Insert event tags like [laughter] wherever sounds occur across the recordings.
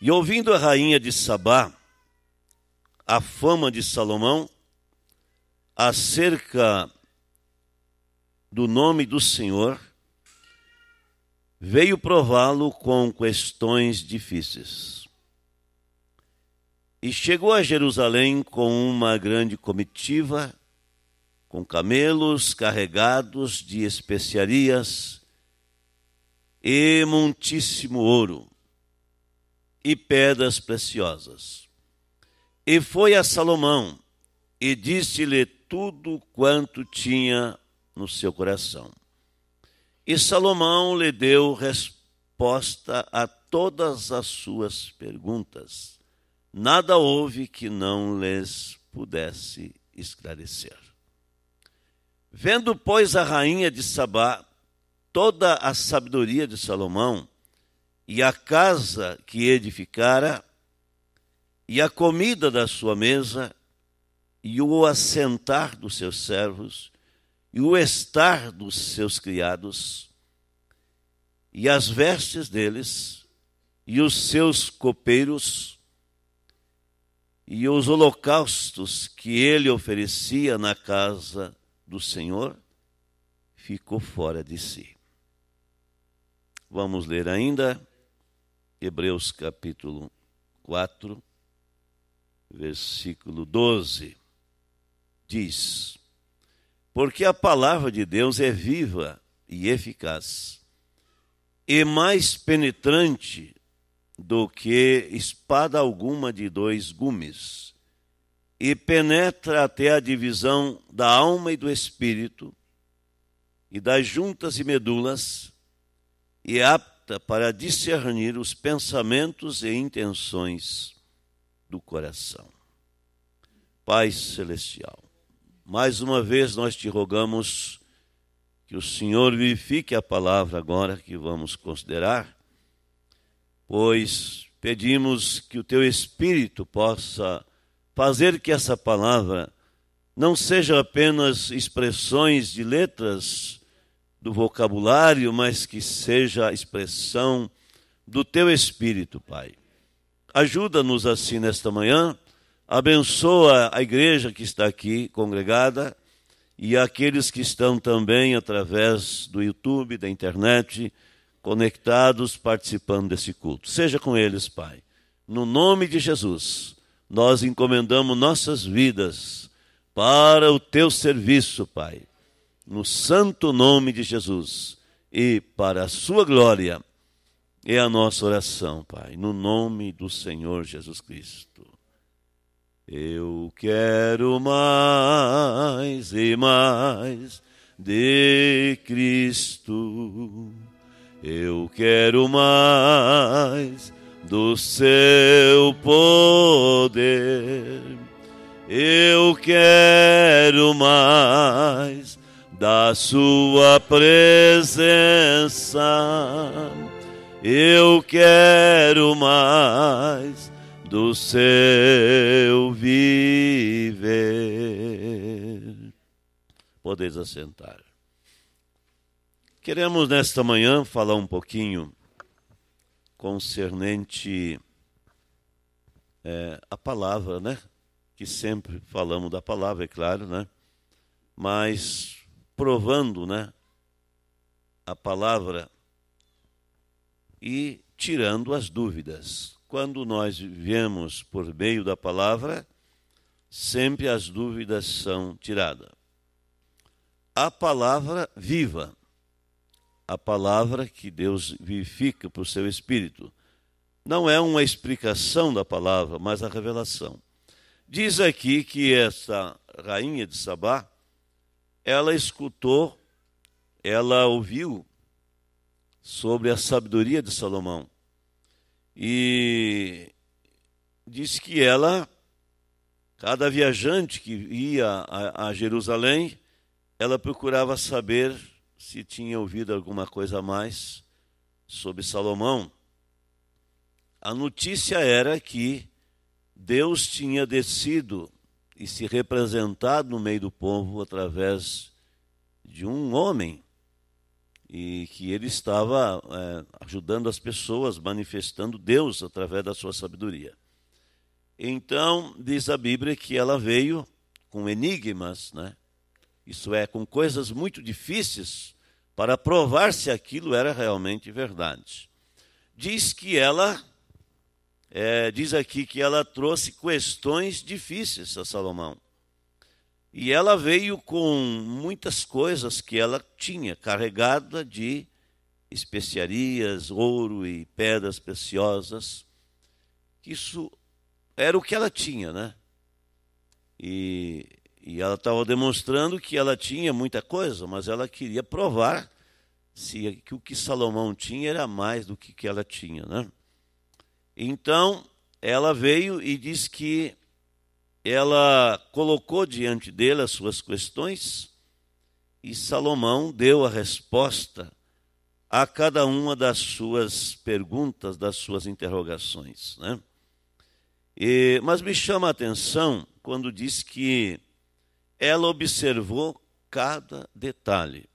E ouvindo a rainha de Sabá a fama de Salomão acerca do nome do Senhor, veio prová-lo com questões difíceis. E chegou a Jerusalém com uma grande comitiva, com camelos carregados de especiarias e montíssimo ouro e pedras preciosas. E foi a Salomão e disse-lhe tudo quanto tinha no seu coração. E Salomão lhe deu resposta a todas as suas perguntas. Nada houve que não lhes pudesse esclarecer. Vendo, pois, a rainha de Sabá toda a sabedoria de Salomão, e a casa que edificara, e a comida da sua mesa, e o assentar dos seus servos, e o estar dos seus criados, e as vestes deles, e os seus copeiros, e os holocaustos que ele oferecia na casa do Senhor, ficou fora de si. Vamos ler ainda Hebreus capítulo 4, versículo 12, diz: Porque a palavra de Deus é viva e eficaz, e mais penetrante do que espada alguma de dois gumes, e penetra até a divisão da alma e do espírito, e das juntas e medulas, e a apta para discernir os pensamentos e intenções do coração. Pai Celestial, mais uma vez nós te rogamos que o Senhor vivifique a palavra agora que vamos considerar, pois pedimos que o teu Espírito possa fazer que essa palavra não seja apenas expressões de letras do vocabulário, mas que seja a expressão do teu espírito, Pai. Ajuda-nos assim nesta manhã, abençoa a igreja que está aqui congregada e aqueles que estão também através do YouTube, da internet, conectados, participando desse culto. Seja com eles, Pai. No nome de Jesus, nós encomendamos nossas vidas para o teu serviço, Pai no santo nome de Jesus e para a sua glória. É a nossa oração, Pai, no nome do Senhor Jesus Cristo. Eu quero mais e mais de Cristo. Eu quero mais do seu poder. Eu quero mais da Sua presença. Eu quero mais do seu viver. Podeis assentar. Queremos nesta manhã falar um pouquinho concernente é, a palavra, né? Que sempre falamos da palavra, é claro, né? Mas provando né, a palavra e tirando as dúvidas. Quando nós vivemos por meio da palavra, sempre as dúvidas são tiradas. A palavra viva, a palavra que Deus vivifica para o seu espírito, não é uma explicação da palavra, mas a revelação. Diz aqui que essa rainha de Sabá, ela escutou, ela ouviu sobre a sabedoria de Salomão e disse que ela, cada viajante que ia a, a Jerusalém, ela procurava saber se tinha ouvido alguma coisa a mais sobre Salomão. A notícia era que Deus tinha descido e se representar no meio do povo através de um homem e que ele estava é, ajudando as pessoas, manifestando Deus através da sua sabedoria. Então, diz a Bíblia que ela veio com enigmas, né? isso é, com coisas muito difíceis, para provar se aquilo era realmente verdade. Diz que ela é, diz aqui que ela trouxe questões difíceis a Salomão. E ela veio com muitas coisas que ela tinha, carregada de especiarias, ouro e pedras preciosas. Isso era o que ela tinha, né? E, e ela estava demonstrando que ela tinha muita coisa, mas ela queria provar se que o que Salomão tinha era mais do que, que ela tinha, né? Então ela veio e diz que ela colocou diante dele as suas questões e Salomão deu a resposta a cada uma das suas perguntas, das suas interrogações. Né? E, mas me chama a atenção quando diz que ela observou cada detalhe.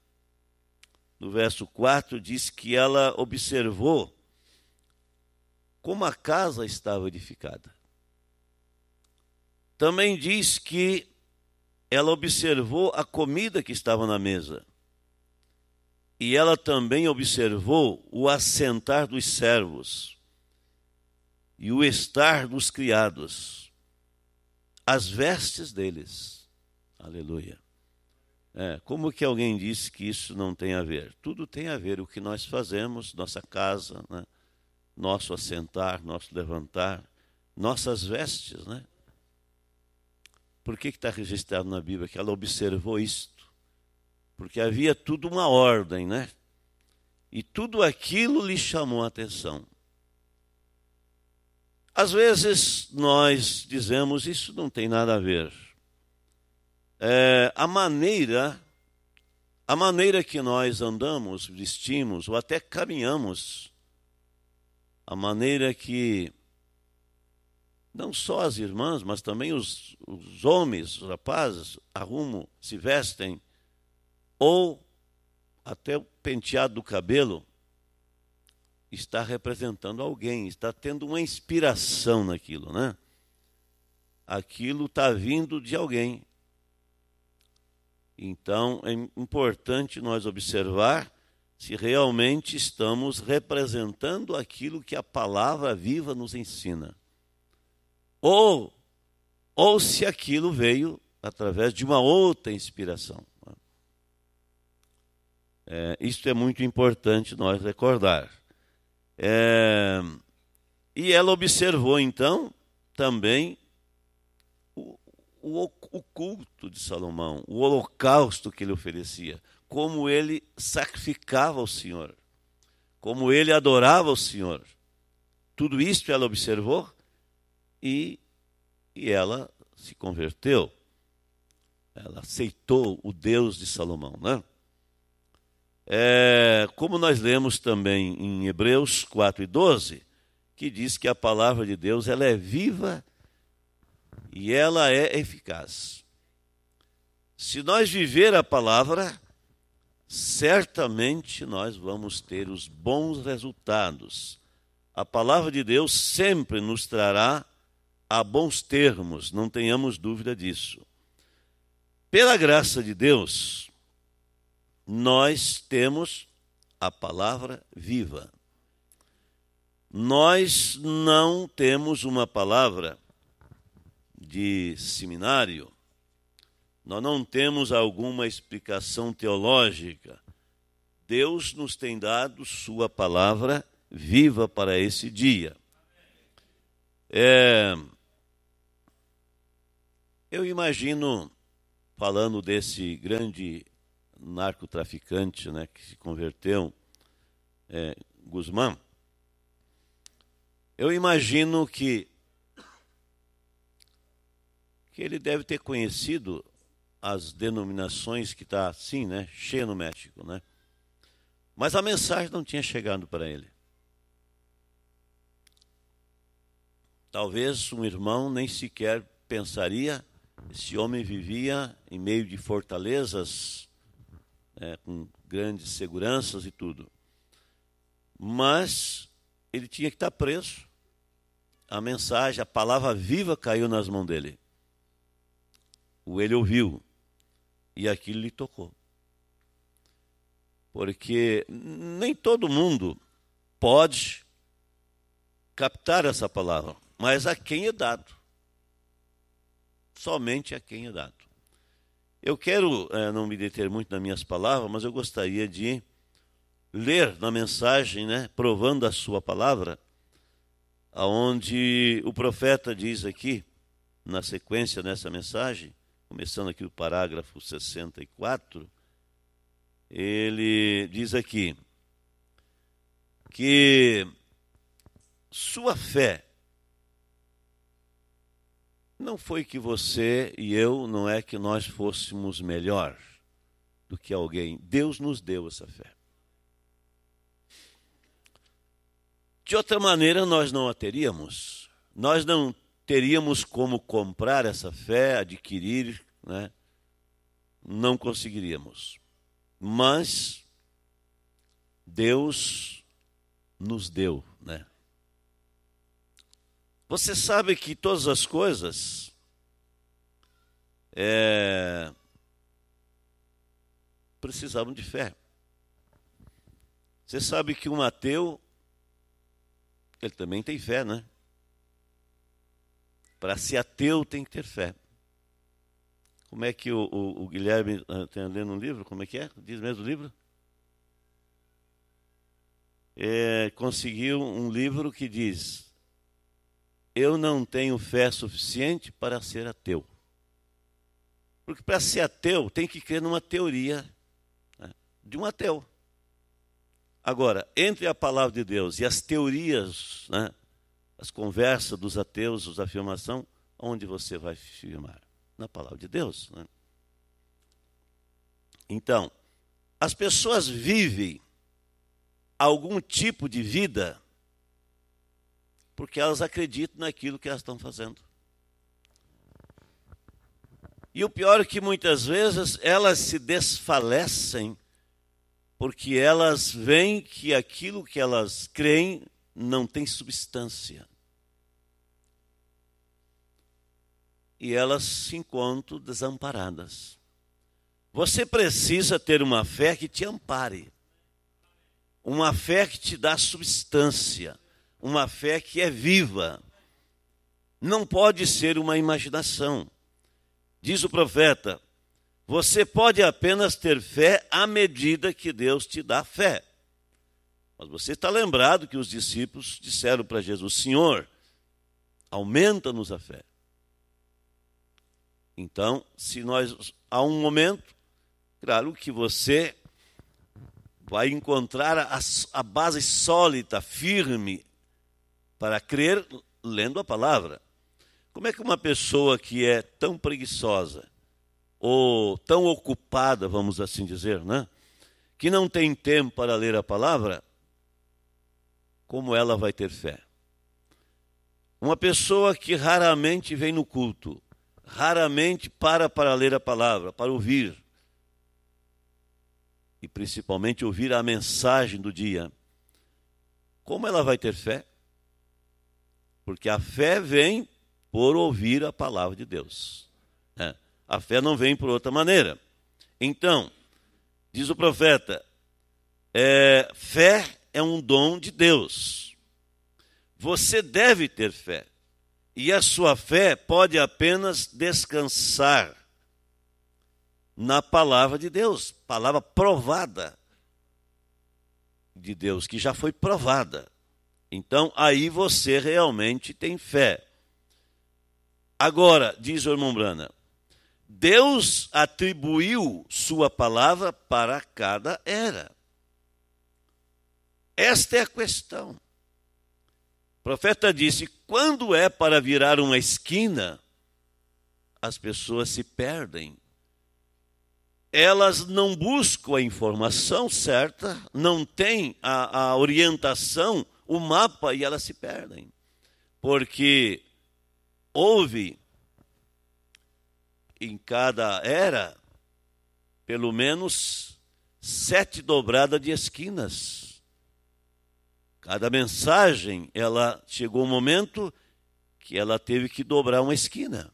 No verso 4 diz que ela observou como a casa estava edificada. Também diz que ela observou a comida que estava na mesa. E ela também observou o assentar dos servos e o estar dos criados, as vestes deles. Aleluia. É, como que alguém disse que isso não tem a ver? Tudo tem a ver, o que nós fazemos, nossa casa, né? nosso assentar, nosso levantar, nossas vestes, né? Por que está registrado na Bíblia que ela observou isto? Porque havia tudo uma ordem, né? E tudo aquilo lhe chamou a atenção. Às vezes nós dizemos isso não tem nada a ver. É, a maneira, a maneira que nós andamos, vestimos ou até caminhamos, a maneira que não só as irmãs, mas também os, os homens, os rapazes, arrumam, se vestem, ou até o penteado do cabelo está representando alguém, está tendo uma inspiração naquilo, né? Aquilo está vindo de alguém. Então é importante nós observar se realmente estamos representando aquilo que a palavra viva nos ensina. Ou, ou se aquilo veio através de uma outra inspiração. É, isto é muito importante nós recordar. É, e ela observou, então, também o, o, o culto de Salomão, o holocausto que ele oferecia como ele sacrificava o Senhor, como ele adorava o Senhor. Tudo isto ela observou e, e ela se converteu. Ela aceitou o Deus de Salomão, né? É, como nós lemos também em Hebreus 4 e 12, que diz que a palavra de Deus ela é viva e ela é eficaz. Se nós viver a palavra, certamente nós vamos ter os bons resultados. A palavra de Deus sempre nos trará a bons termos, não tenhamos dúvida disso. Pela graça de Deus, nós temos a palavra viva. Nós não temos uma palavra de seminário, nós não temos alguma explicação teológica. Deus nos tem dado Sua palavra viva para esse dia. É, eu imagino, falando desse grande narcotraficante né, que se converteu, é, Guzmán, eu imagino que, que ele deve ter conhecido as denominações que está assim, né? Cheia no México, né? Mas a mensagem não tinha chegado para ele. Talvez um irmão nem sequer pensaria. Esse homem vivia em meio de fortalezas, né, com grandes seguranças e tudo. Mas ele tinha que estar tá preso. A mensagem, a palavra viva caiu nas mãos dele. O ele ouviu e aquilo lhe tocou. Porque nem todo mundo pode captar essa palavra, mas a quem é dado. Somente a quem é dado. Eu quero eh, não me deter muito nas minhas palavras, mas eu gostaria de ler na mensagem, né, provando a sua palavra, aonde o profeta diz aqui, na sequência dessa mensagem, começando aqui o parágrafo 64, ele diz aqui que sua fé não foi que você e eu, não é que nós fôssemos melhor do que alguém. Deus nos deu essa fé. De outra maneira, nós não a teríamos. Nós não teríamos como comprar essa fé, adquirir, né? não conseguiríamos. Mas Deus nos deu, né? Você sabe que todas as coisas é, precisavam de fé. Você sabe que um ateu, ele também tem fé, né? Para ser ateu tem que ter fé. Como é que o, o, o Guilherme ah, tem lendo um livro? Como é que é? Diz mesmo o livro? É, conseguiu um livro que diz: Eu não tenho fé suficiente para ser ateu. Porque para ser ateu tem que crer numa teoria né, de um ateu. Agora, entre a palavra de Deus e as teorias né, as conversas dos ateus, as afirmação, onde você vai firmar? Na palavra de Deus. Né? Então, as pessoas vivem algum tipo de vida porque elas acreditam naquilo que elas estão fazendo. E o pior é que muitas vezes elas se desfalecem porque elas veem que aquilo que elas creem não tem substância. e elas se encontram desamparadas. Você precisa ter uma fé que te ampare, uma fé que te dá substância, uma fé que é viva. Não pode ser uma imaginação. Diz o profeta: você pode apenas ter fé à medida que Deus te dá fé. Mas você está lembrado que os discípulos disseram para Jesus: Senhor, aumenta-nos a fé. Então, se nós há um momento, claro que você vai encontrar a, a base sólida, firme para crer lendo a palavra. Como é que uma pessoa que é tão preguiçosa ou tão ocupada, vamos assim dizer, né, que não tem tempo para ler a palavra, como ela vai ter fé? Uma pessoa que raramente vem no culto, raramente para para ler a palavra, para ouvir. E principalmente ouvir a mensagem do dia. Como ela vai ter fé? Porque a fé vem por ouvir a palavra de Deus. É. A fé não vem por outra maneira. Então, diz o profeta, é, fé é um dom de Deus. Você deve ter fé. E a sua fé pode apenas descansar na palavra de Deus, palavra provada de Deus, que já foi provada. Então, aí você realmente tem fé. Agora, diz o irmão Brana, Deus atribuiu sua palavra para cada era. Esta é a questão. O profeta disse: quando é para virar uma esquina, as pessoas se perdem. Elas não buscam a informação certa, não têm a, a orientação, o mapa, e elas se perdem. Porque houve em cada era, pelo menos, sete dobradas de esquinas Cada mensagem, ela chegou um momento que ela teve que dobrar uma esquina.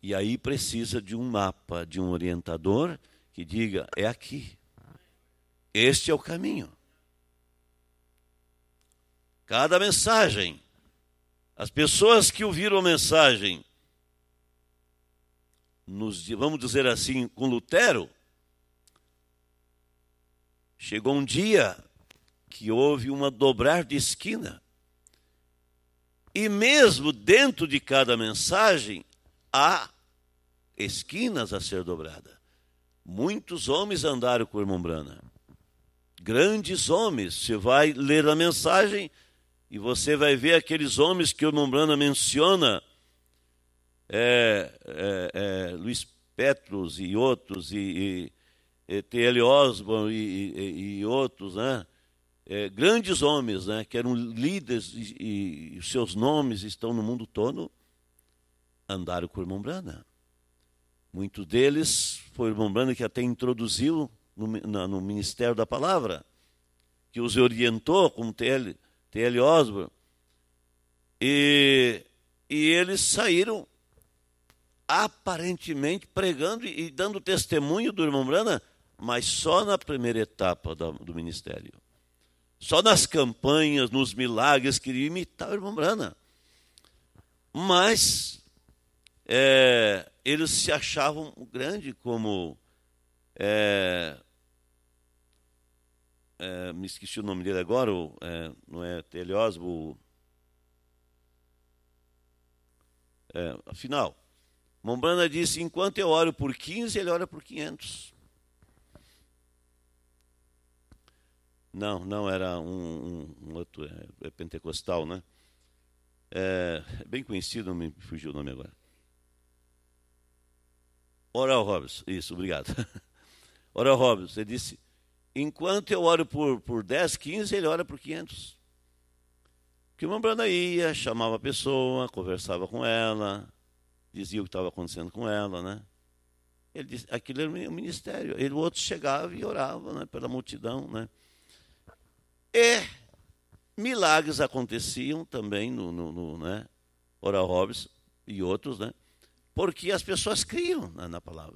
E aí precisa de um mapa, de um orientador que diga: é aqui. Este é o caminho. Cada mensagem, as pessoas que ouviram a mensagem, nos, vamos dizer assim, com Lutero, chegou um dia que houve uma dobrar de esquina. E mesmo dentro de cada mensagem há esquinas a ser dobrada. Muitos homens andaram com o irmão Brana. Grandes homens. Você vai ler a mensagem e você vai ver aqueles homens que o irmão Brana menciona. É, é, é, Luiz Petros e outros, e, e, e T.L. Osborne e, e, e outros, né? é, grandes homens, né, que eram líderes e, e, seus nomes estão no mundo todo, andaram com o irmão Brana. Muitos deles foi o irmão Brana que até introduziu no, na, no, ministério da palavra, que os orientou, como T.L. T.L. Osborne. E, e eles saíram aparentemente pregando e, dando testemunho do irmão Brana, mas só na primeira etapa do, do ministério só nas campanhas, nos milagres, queria imitar o irmão Brana. Mas é, eles se achavam grande como. É, é, me esqueci o nome dele agora, o, é, não é Telhosbo. É, afinal, Mombrana disse: enquanto eu oro por 15, ele ora por 500. Não, não, era um, um, um outro é, é, pentecostal, né? É, bem conhecido, me fugiu o nome agora. Oral Roberts, isso, obrigado. [laughs] Oral Roberts, ele disse, enquanto eu oro por, por 10, 15, ele ora por 500. Que o Mambrana ia, chamava a pessoa, conversava com ela, dizia o que estava acontecendo com ela, né? Ele disse, aquilo era o ministério. Ele, o outro chegava e orava né, pela multidão, né? E milagres aconteciam também no, no, no né? Oral Roberts e outros, né? Porque as pessoas criam na, na palavra.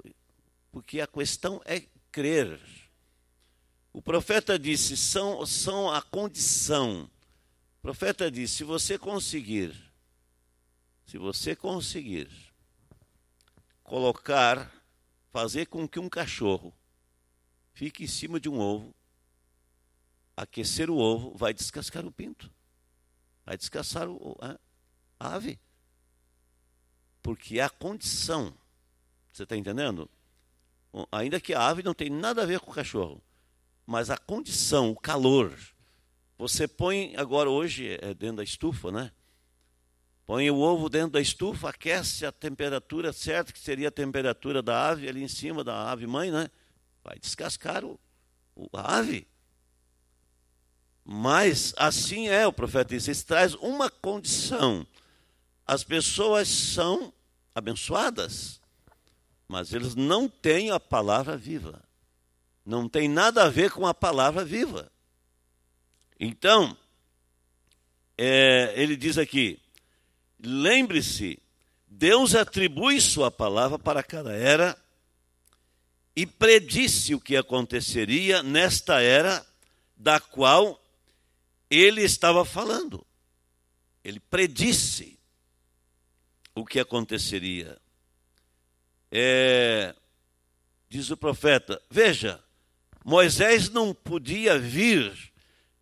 Porque a questão é crer. O profeta disse: são, são a condição. O profeta disse: se você conseguir, se você conseguir colocar, fazer com que um cachorro fique em cima de um ovo, aquecer o ovo, vai descascar o pinto. Vai descascar o, a ave. Porque é a condição. Você está entendendo? Ainda que a ave não tem nada a ver com o cachorro. Mas a condição, o calor. Você põe agora hoje é dentro da estufa, né? Põe o ovo dentro da estufa, aquece a temperatura certa, que seria a temperatura da ave, ali em cima da ave mãe, né? Vai descascar o, o a ave. Mas assim é o profeta Isaías, traz uma condição. As pessoas são abençoadas, mas eles não têm a palavra viva. Não tem nada a ver com a palavra viva. Então, é, ele diz aqui: lembre-se, Deus atribui sua palavra para cada era e predisse o que aconteceria nesta era da qual ele estava falando, ele predisse o que aconteceria. É, diz o profeta: Veja, Moisés não podia vir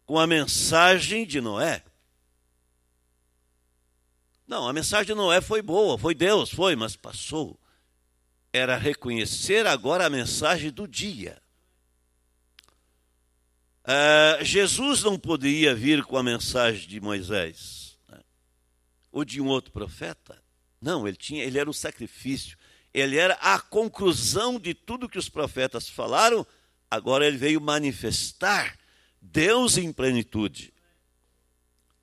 com a mensagem de Noé. Não, a mensagem de Noé foi boa, foi Deus, foi, mas passou. Era reconhecer agora a mensagem do dia. Uh, Jesus não poderia vir com a mensagem de Moisés né? ou de um outro profeta. Não, ele tinha, ele era o sacrifício. Ele era a conclusão de tudo que os profetas falaram. Agora ele veio manifestar Deus em plenitude.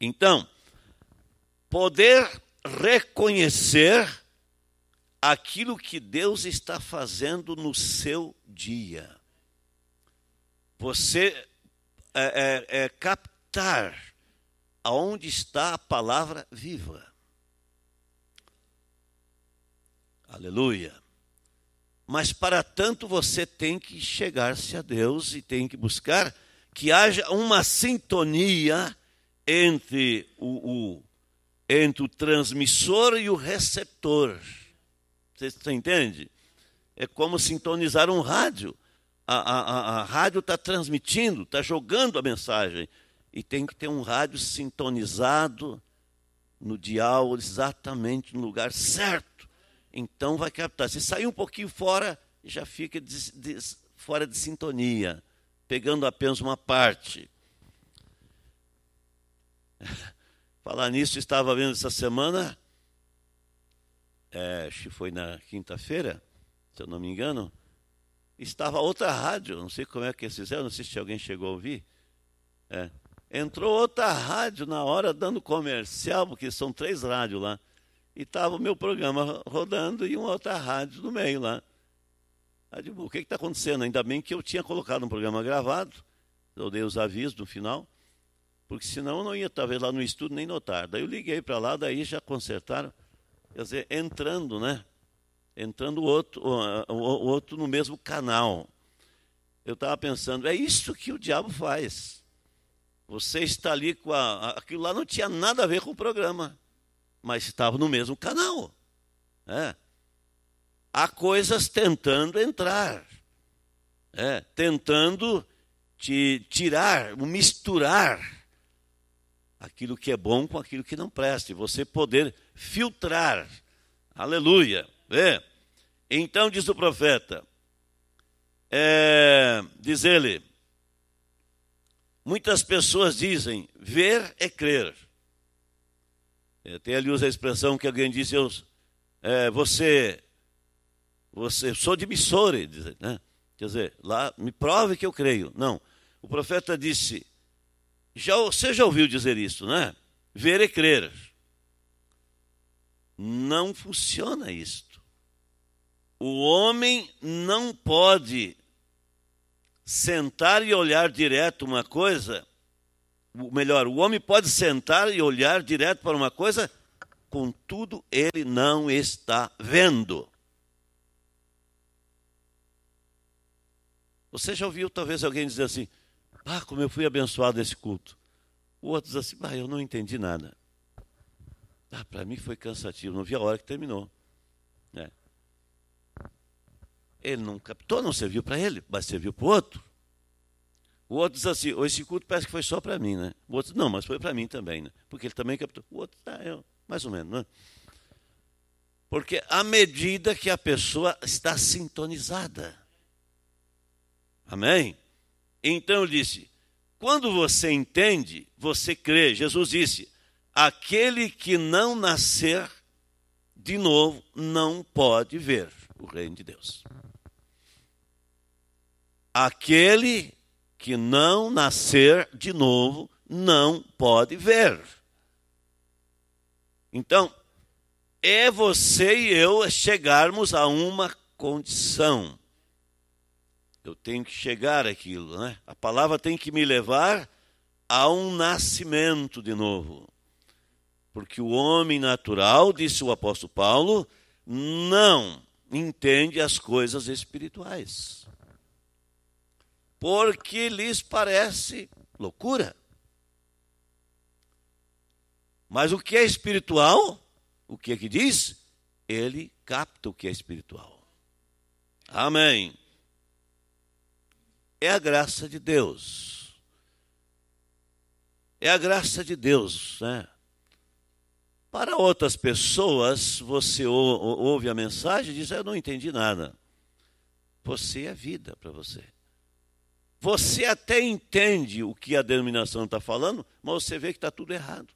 Então, poder reconhecer aquilo que Deus está fazendo no seu dia. Você é, é, é, captar aonde está a palavra viva. Aleluia. Mas para tanto você tem que chegar-se a Deus e tem que buscar que haja uma sintonia entre o, o, entre o transmissor e o receptor. Você, você entende? É como sintonizar um rádio a, a, a rádio está transmitindo, está jogando a mensagem. E tem que ter um rádio sintonizado no dial, exatamente no lugar certo. Então vai captar. Se sair um pouquinho fora, já fica de, de, fora de sintonia, pegando apenas uma parte. [laughs] Falar nisso, estava vendo essa semana, é, acho que foi na quinta-feira, se eu não me engano, estava outra rádio, não sei como é que eles fizeram, não sei se alguém chegou a ouvir. É. Entrou outra rádio na hora dando comercial, porque são três rádios lá. E estava o meu programa rodando e uma outra rádio no meio lá. Aí o que está acontecendo? Ainda bem que eu tinha colocado um programa gravado, eu dei os avisos no final, porque senão eu não ia talvez lá no estúdio nem notar. Daí eu liguei para lá, daí já consertaram. Quer dizer, entrando, né? entrando o outro, o, outro no mesmo canal. Eu estava pensando, é isso que o diabo faz. Você está ali com a, aquilo lá não tinha nada a ver com o programa, mas estava no mesmo canal. É. Há coisas tentando entrar, é. tentando te tirar, misturar aquilo que é bom com aquilo que não presta, e você poder filtrar. Aleluia! Vê? Né? Então diz o profeta, é, diz ele, muitas pessoas dizem, ver é crer. É, tem ali usa a expressão que alguém disse, eu, é, você, você, sou de missore, diz, né? quer dizer, lá me prove que eu creio. Não, o profeta disse, já, você já ouviu dizer isso, né? Ver é crer. Não funciona isso o homem não pode sentar e olhar direto uma coisa, melhor, o homem pode sentar e olhar direto para uma coisa, contudo ele não está vendo. Você já ouviu talvez alguém dizer assim: "Ah, como eu fui abençoado esse culto". O outro diz assim: "Ah, eu não entendi nada". Ah, para mim foi cansativo, não vi a hora que terminou. Ele não captou, não serviu para ele, mas serviu para o outro. O outro diz assim, esse culto parece que foi só para mim, né? O outro, não, mas foi para mim também, né? Porque ele também captou. O outro, tá, eu, mais ou menos, né? Porque à medida que a pessoa está sintonizada. Amém? Então eu disse, quando você entende, você crê. Jesus disse, aquele que não nascer de novo não pode ver o reino de Deus. Aquele que não nascer de novo não pode ver. Então, é você e eu chegarmos a uma condição. Eu tenho que chegar àquilo, né? A palavra tem que me levar a um nascimento de novo. Porque o homem natural, disse o apóstolo Paulo, não entende as coisas espirituais porque lhes parece loucura. Mas o que é espiritual, o que é que diz? Ele capta o que é espiritual. Amém. É a graça de Deus. É a graça de Deus, né? Para outras pessoas, você ouve a mensagem e diz: ah, Eu não entendi nada. Você é vida para você. Você até entende o que a denominação está falando, mas você vê que está tudo errado.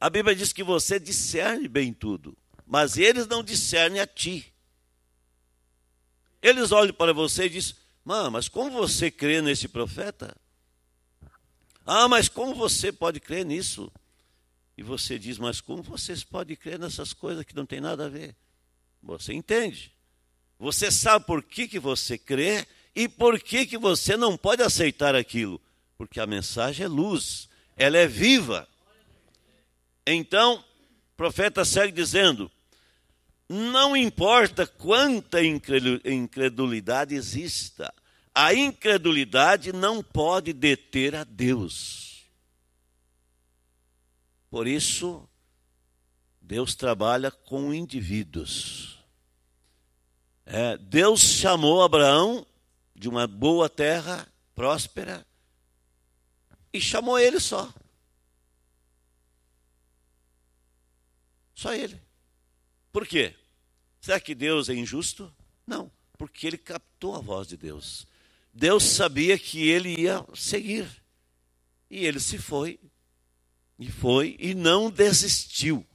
A Bíblia diz que você discerne bem tudo, mas eles não discernem a ti. Eles olham para você e dizem: Mãe, mas como você crê nesse profeta? Ah, mas como você pode crer nisso? E você diz: Mas como vocês podem crer nessas coisas que não tem nada a ver? Você entende. Você sabe por que, que você crê e por que, que você não pode aceitar aquilo? Porque a mensagem é luz, ela é viva. Então, o profeta segue dizendo: não importa quanta incredulidade exista, a incredulidade não pode deter a Deus. Por isso, Deus trabalha com indivíduos. É, Deus chamou Abraão de uma boa terra, próspera, e chamou ele só. Só ele. Por quê? Será que Deus é injusto? Não, porque ele captou a voz de Deus. Deus sabia que ele ia seguir. E ele se foi, e foi, e não desistiu.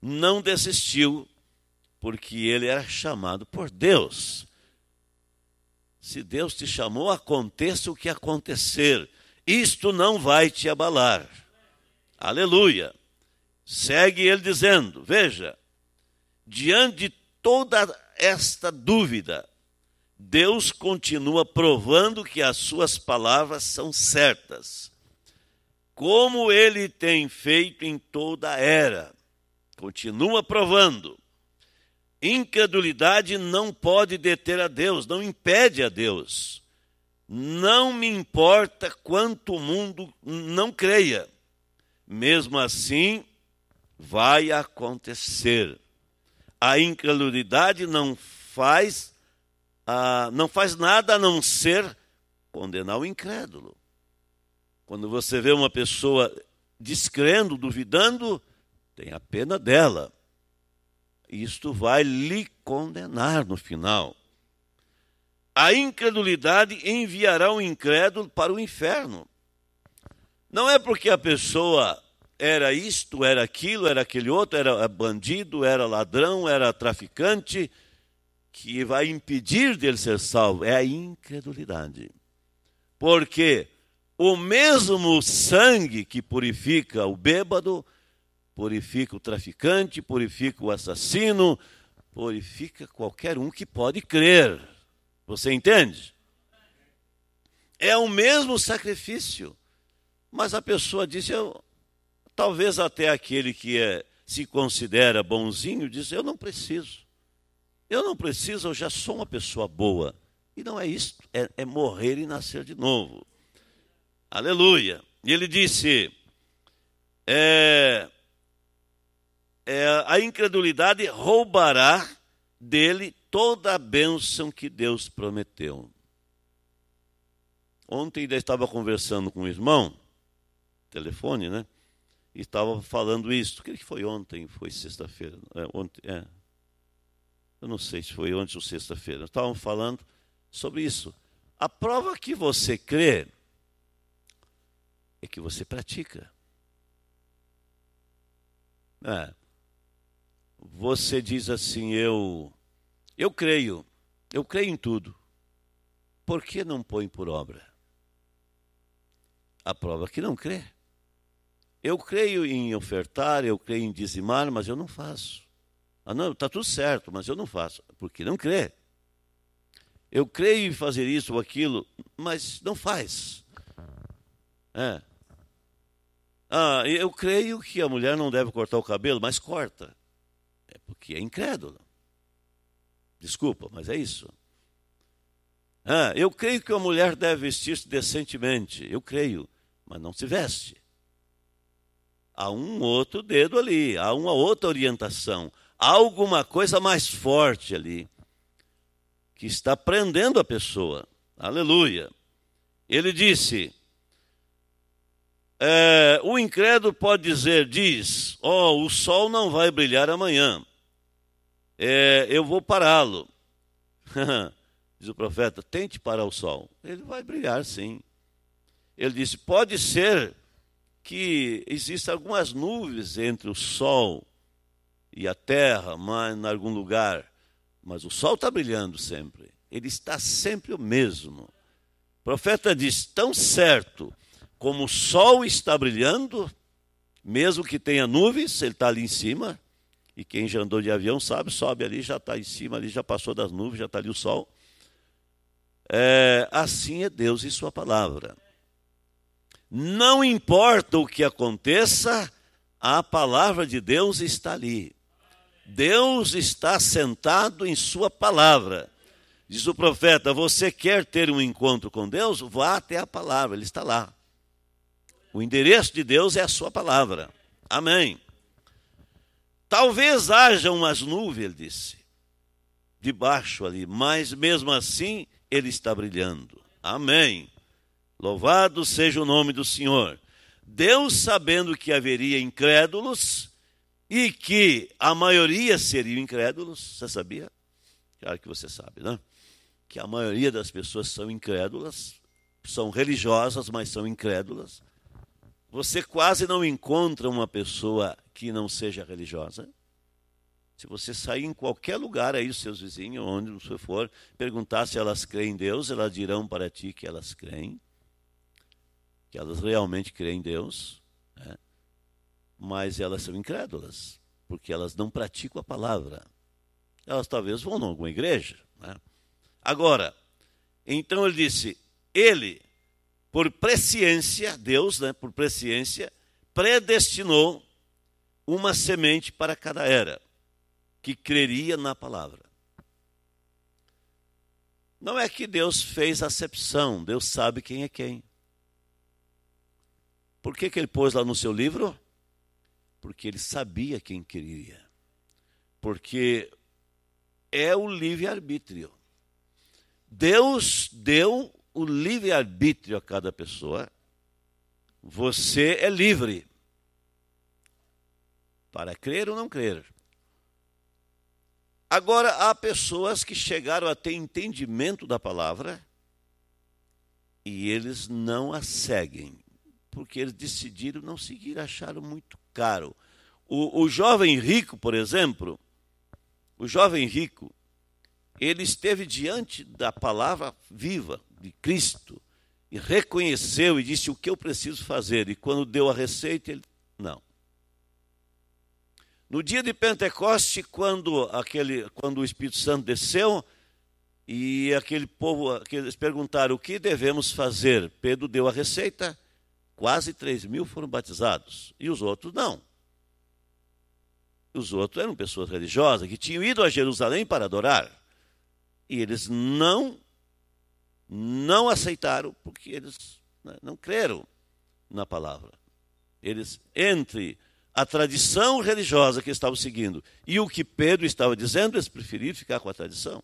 Não desistiu, porque ele era chamado por Deus. Se Deus te chamou, aconteça o que acontecer, isto não vai te abalar. Aleluia. Segue ele dizendo: Veja, diante de toda esta dúvida, Deus continua provando que as suas palavras são certas, como ele tem feito em toda a era. Continua provando. Incredulidade não pode deter a Deus, não impede a Deus. Não me importa quanto o mundo não creia. Mesmo assim, vai acontecer. A incredulidade não faz ah, não faz nada a não ser condenar o incrédulo. Quando você vê uma pessoa descrendo, duvidando, tem a pena dela isto vai lhe condenar no final. A incredulidade enviará o incrédulo para o inferno. Não é porque a pessoa era isto, era aquilo, era aquele outro, era bandido, era ladrão, era traficante, que vai impedir dele ser salvo. É a incredulidade. Porque o mesmo sangue que purifica o bêbado purifica o traficante, purifica o assassino, purifica qualquer um que pode crer. Você entende? É o mesmo sacrifício. Mas a pessoa disse, eu, talvez até aquele que é, se considera bonzinho, diz, eu não preciso. Eu não preciso, eu já sou uma pessoa boa. E não é isso, é, é morrer e nascer de novo. Aleluia. E ele disse, é, é, a incredulidade roubará dele toda a bênção que Deus prometeu. Ontem eu estava conversando com um irmão, telefone, né? E estava falando isso. O que foi ontem, foi sexta-feira. É, ontem, é. Eu não sei se foi ontem ou sexta-feira. Estavam falando sobre isso. A prova que você crê é que você pratica. É você diz assim: eu, eu creio, eu creio em tudo. Por que não põe por obra? A prova que não crê. Eu creio em ofertar, eu creio em dizimar, mas eu não faço. Ah, não, está tudo certo, mas eu não faço, porque não crê. Eu creio em fazer isso ou aquilo, mas não faz. É. Ah, eu creio que a mulher não deve cortar o cabelo, mas corta porque é incrédulo. Desculpa, mas é isso. Ah, eu creio que a mulher deve vestir-se decentemente. Eu creio, mas não se veste. Há um outro dedo ali, há uma outra orientação, há alguma coisa mais forte ali que está prendendo a pessoa. Aleluia. Ele disse: é, o incrédulo pode dizer, diz, ó, oh, o sol não vai brilhar amanhã é, eu vou pará-lo. [laughs] Diz o profeta: tente parar o sol. Ele vai brilhar, sim. Ele disse: pode ser que existam algumas nuvens entre o sol e a terra, mas em algum lugar. Mas o sol está brilhando sempre. Ele está sempre o mesmo. O profeta diz: tão certo como o sol está brilhando, mesmo que tenha nuvens, ele está ali em cima, e quem já andou de avião sabe, sobe ali, já está em cima, ali já passou das nuvens, já está ali o sol. É, assim é Deus e Sua palavra. Não importa o que aconteça, a palavra de Deus está ali. Deus está sentado em Sua palavra. Diz o profeta: Você quer ter um encontro com Deus? Vá até a palavra, ele está lá. O endereço de Deus é a Sua palavra. Amém. Talvez haja umas nuvens, ele disse, debaixo ali, mas mesmo assim ele está brilhando. Amém. Louvado seja o nome do Senhor. Deus, sabendo que haveria incrédulos e que a maioria seriam incrédulos, você sabia? Claro que você sabe, né? Que a maioria das pessoas são incrédulas, são religiosas, mas são incrédulas. Você quase não encontra uma pessoa que não seja religiosa. Se você sair em qualquer lugar aí, seus vizinhos, onde você for, perguntar se elas creem em Deus, elas dirão para ti que elas creem, que elas realmente creem em Deus, né? mas elas são incrédulas, porque elas não praticam a palavra. Elas talvez vão em alguma igreja. Né? Agora, então ele disse: Ele, por presciência, Deus, né, por presciência, predestinou uma semente para cada era que creria na palavra. Não é que Deus fez acepção, Deus sabe quem é quem. Por que, que ele pôs lá no seu livro? Porque ele sabia quem queria. Porque é o livre-arbítrio. Deus deu o livre-arbítrio a cada pessoa, você é livre para crer ou não crer. Agora, há pessoas que chegaram a ter entendimento da palavra e eles não a seguem, porque eles decidiram não seguir, acharam muito caro. O, o jovem rico, por exemplo, o jovem rico, ele esteve diante da palavra viva, de Cristo e reconheceu e disse o que eu preciso fazer. E quando deu a receita, ele não. No dia de Pentecoste, quando aquele, quando o Espírito Santo desceu e aquele povo, aqueles perguntaram o que devemos fazer. Pedro deu a receita. Quase 3 mil foram batizados e os outros não. Os outros eram pessoas religiosas que tinham ido a Jerusalém para adorar. E eles não não aceitaram porque eles né, não creram na palavra. Eles, entre a tradição religiosa que estavam seguindo e o que Pedro estava dizendo, eles preferiram ficar com a tradição.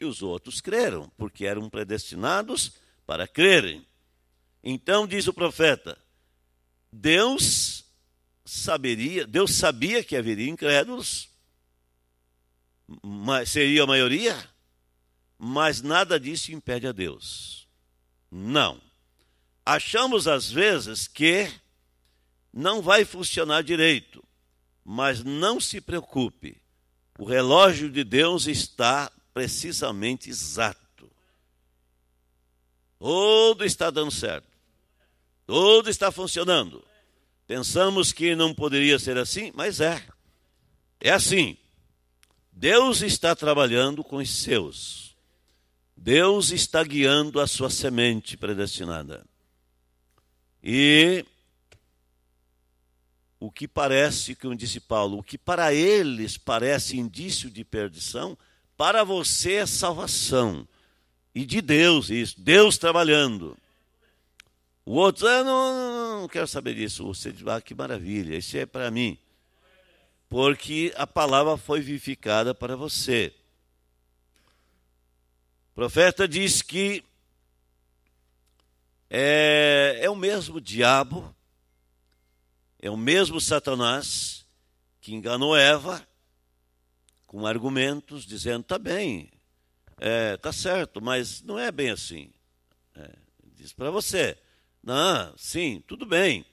E os outros creram, porque eram predestinados para crerem. Então diz o profeta: Deus saberia, Deus sabia que haveria incrédulos, mas seria a maioria, mas nada disso impede a Deus. Não. Achamos às vezes que não vai funcionar direito, mas não se preocupe. O relógio de Deus está precisamente exato. Tudo está dando certo. Tudo está funcionando. Pensamos que não poderia ser assim, mas é. É assim. Deus está trabalhando com os seus. Deus está guiando a sua semente predestinada. E o que parece, como disse Paulo, o que para eles parece indício de perdição, para você é salvação. E de Deus, isso, Deus trabalhando. O outro, ah, não, não, não, quero saber disso. Você diz, ah, que maravilha, isso é para mim. Porque a palavra foi vivificada para você profeta diz que é, é o mesmo diabo, é o mesmo Satanás que enganou Eva com argumentos dizendo: tá bem, é, tá certo, mas não é bem assim. É, diz para você: não, sim, tudo bem,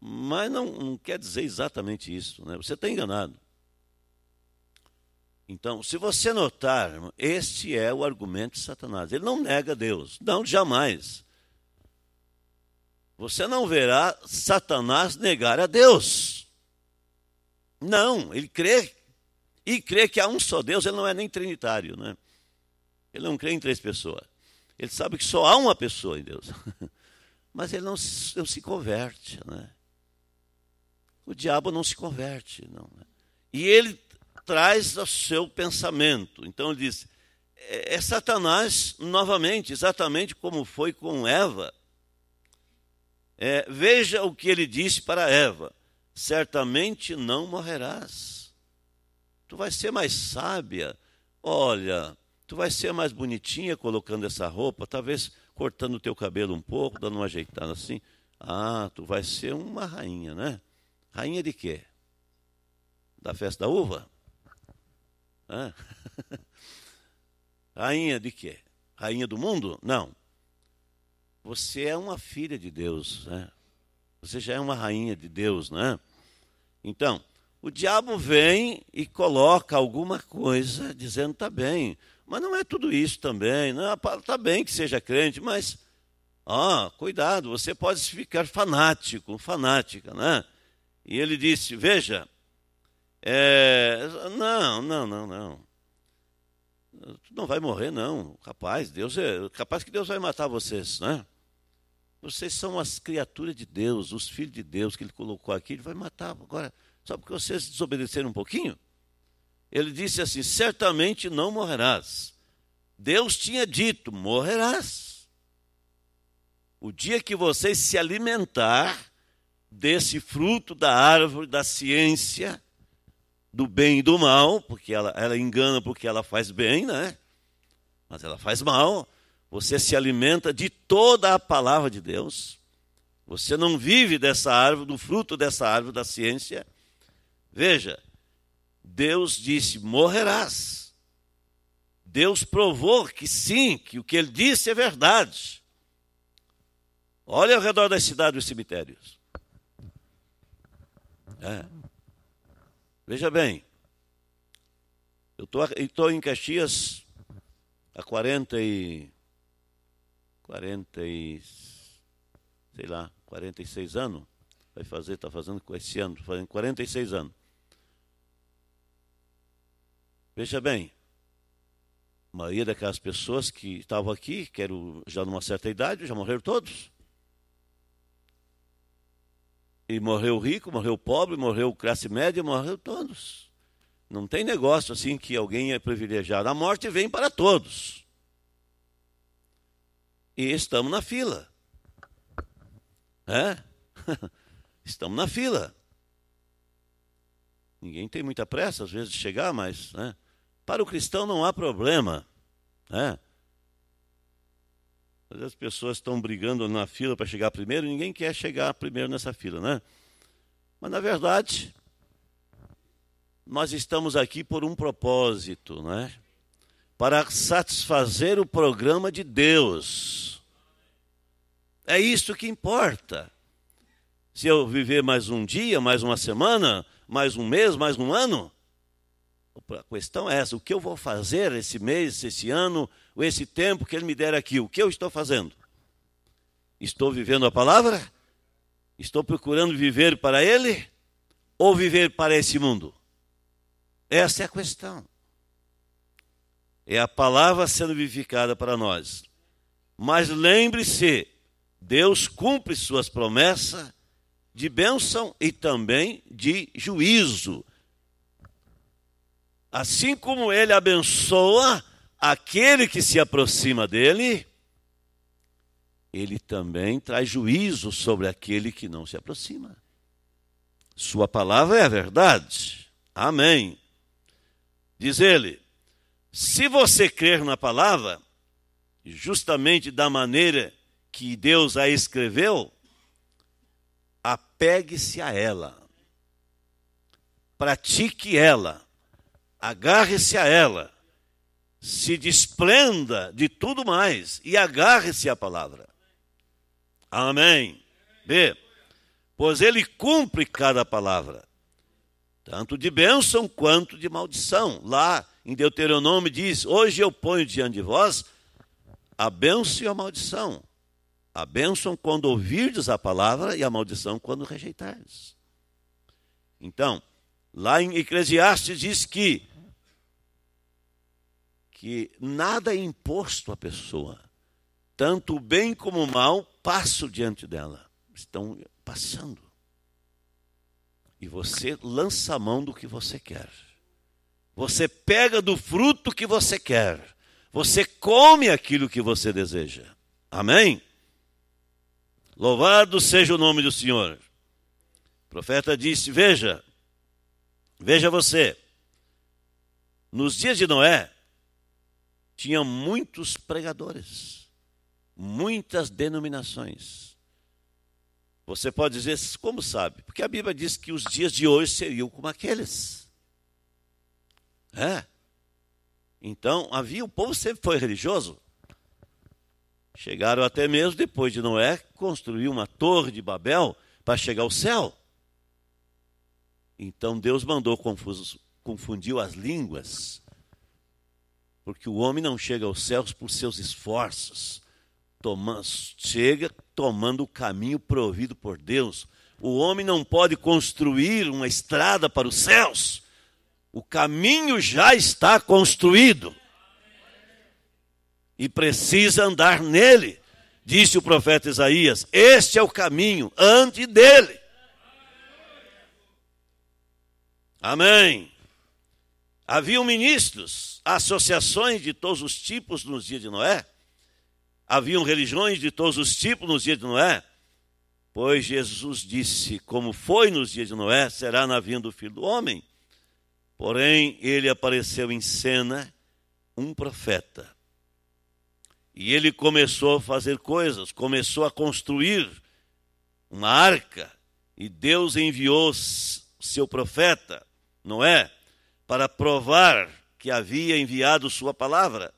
mas não, não quer dizer exatamente isso, né? Você está enganado. Então, se você notar, este é o argumento de Satanás. Ele não nega Deus, não, jamais. Você não verá Satanás negar a Deus. Não, ele crê e crê que há um só Deus, ele não é nem trinitário, né? Ele não crê em três pessoas. Ele sabe que só há uma pessoa em Deus. [laughs] Mas ele não se, não se converte, né? O diabo não se converte, não. Né? E ele atrás do seu pensamento. Então ele diz: é, é Satanás novamente, exatamente como foi com Eva. É, veja o que ele disse para Eva: certamente não morrerás. Tu vais ser mais sábia. Olha, tu vais ser mais bonitinha colocando essa roupa, talvez cortando o teu cabelo um pouco, dando uma ajeitada assim. Ah, tu vais ser uma rainha, né? Rainha de quê? Da festa da uva? Hã? [laughs] Rainha de quê? Rainha do mundo? Não. Você é uma filha de Deus, né? Você já é uma rainha de Deus, né? Então, o diabo vem e coloca alguma coisa dizendo tá bem, mas não é tudo isso também, não, né? tá bem que seja crente, mas ó, cuidado, você pode ficar fanático, fanática, né? E ele disse: "Veja, é, não, não, não, não. Tu não vai morrer, não. Capaz, Deus é. Capaz que Deus vai matar vocês, né? Vocês são as criaturas de Deus, os filhos de Deus que ele colocou aqui, ele vai matar. Agora, só porque vocês desobedeceram um pouquinho? Ele disse assim: certamente não morrerás. Deus tinha dito: morrerás. O dia que vocês se alimentar desse fruto da árvore da ciência, do bem e do mal, porque ela, ela engana porque ela faz bem, né? Mas ela faz mal. Você se alimenta de toda a palavra de Deus. Você não vive dessa árvore, do fruto dessa árvore da ciência. Veja, Deus disse: morrerás. Deus provou que sim, que o que ele disse é verdade. Olha ao redor da cidade os cemitérios. É. Veja bem, eu estou em Caxias há 40 e. 40 e. sei lá, 46 anos. Vai fazer, está fazendo esse ano, fazendo 46 anos. Veja bem, a maioria daquelas pessoas que estavam aqui, que eram já numa certa idade, já morreram todos. E morreu rico, morreu pobre, morreu classe média, morreu todos. Não tem negócio assim que alguém é privilegiado. A morte vem para todos. E estamos na fila. É? [laughs] estamos na fila. Ninguém tem muita pressa, às vezes, de chegar, mas né? para o cristão não há problema. Né? Às vezes as pessoas estão brigando na fila para chegar primeiro, ninguém quer chegar primeiro nessa fila, né? Mas na verdade, nós estamos aqui por um propósito, né? Para satisfazer o programa de Deus. É isso que importa. Se eu viver mais um dia, mais uma semana, mais um mês, mais um ano, a questão é essa: o que eu vou fazer esse mês, esse ano, ou esse tempo que Ele me der aqui? O que eu estou fazendo? Estou vivendo a palavra? Estou procurando viver para Ele ou viver para esse mundo? Essa é a questão. É a palavra sendo vivificada para nós. Mas lembre-se: Deus cumpre Suas promessas de bênção e também de juízo Assim como ele abençoa aquele que se aproxima dele, ele também traz juízo sobre aquele que não se aproxima. Sua palavra é verdade. Amém. Diz ele: se você crer na palavra, justamente da maneira que Deus a escreveu, apegue-se a ela, pratique ela, agarre-se a ela, se desprenda de tudo mais e agarre-se à palavra. Amém. B. Pois ele cumpre cada palavra, tanto de bênção quanto de maldição. Lá em Deuteronômio diz: Hoje eu ponho diante de vós a bênção e a maldição. A bênção quando ouvirdes a palavra e a maldição quando rejeitardes. Então, Lá em Eclesiastes diz que que nada é imposto à pessoa. Tanto o bem como o mal passam diante dela. Estão passando. E você lança a mão do que você quer. Você pega do fruto que você quer. Você come aquilo que você deseja. Amém? Louvado seja o nome do Senhor. O profeta disse: Veja, Veja você, nos dias de Noé, tinha muitos pregadores, muitas denominações. Você pode dizer, como sabe? Porque a Bíblia diz que os dias de hoje seriam como aqueles. É. Então, havia, o povo sempre foi religioso. Chegaram até mesmo depois de Noé construir uma torre de Babel para chegar ao céu. Então Deus mandou confundiu as línguas, porque o homem não chega aos céus por seus esforços, toma, chega tomando o caminho provido por Deus. O homem não pode construir uma estrada para os céus. O caminho já está construído. E precisa andar nele, disse o profeta Isaías. Este é o caminho, ande dele. Amém. Havia ministros, associações de todos os tipos nos dias de Noé. Haviam religiões de todos os tipos nos dias de Noé. Pois Jesus disse: Como foi nos dias de Noé, será na vinda do filho do homem. Porém, ele apareceu em cena, um profeta. E ele começou a fazer coisas, começou a construir uma arca. E Deus enviou seu profeta não é? Para provar que havia enviado sua palavra.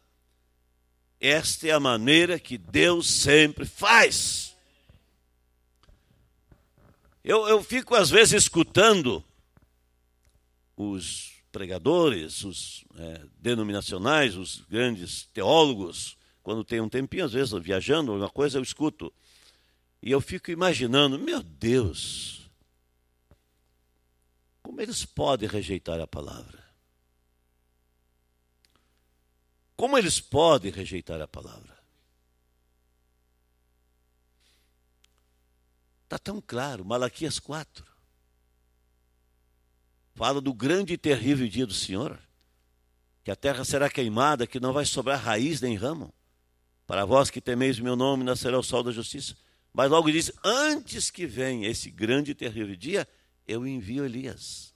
Esta é a maneira que Deus sempre faz. Eu, eu fico, às vezes, escutando os pregadores, os é, denominacionais, os grandes teólogos, quando tem um tempinho, às vezes, viajando, alguma coisa, eu escuto. E eu fico imaginando, meu Deus, como eles podem rejeitar a palavra? Como eles podem rejeitar a palavra? Está tão claro, Malaquias 4. Fala do grande e terrível dia do Senhor, que a terra será queimada, que não vai sobrar raiz nem ramo. Para vós que temeis o meu nome, nascerá o sol da justiça. Mas logo diz: Antes que venha esse grande e terrível dia, eu envio Elias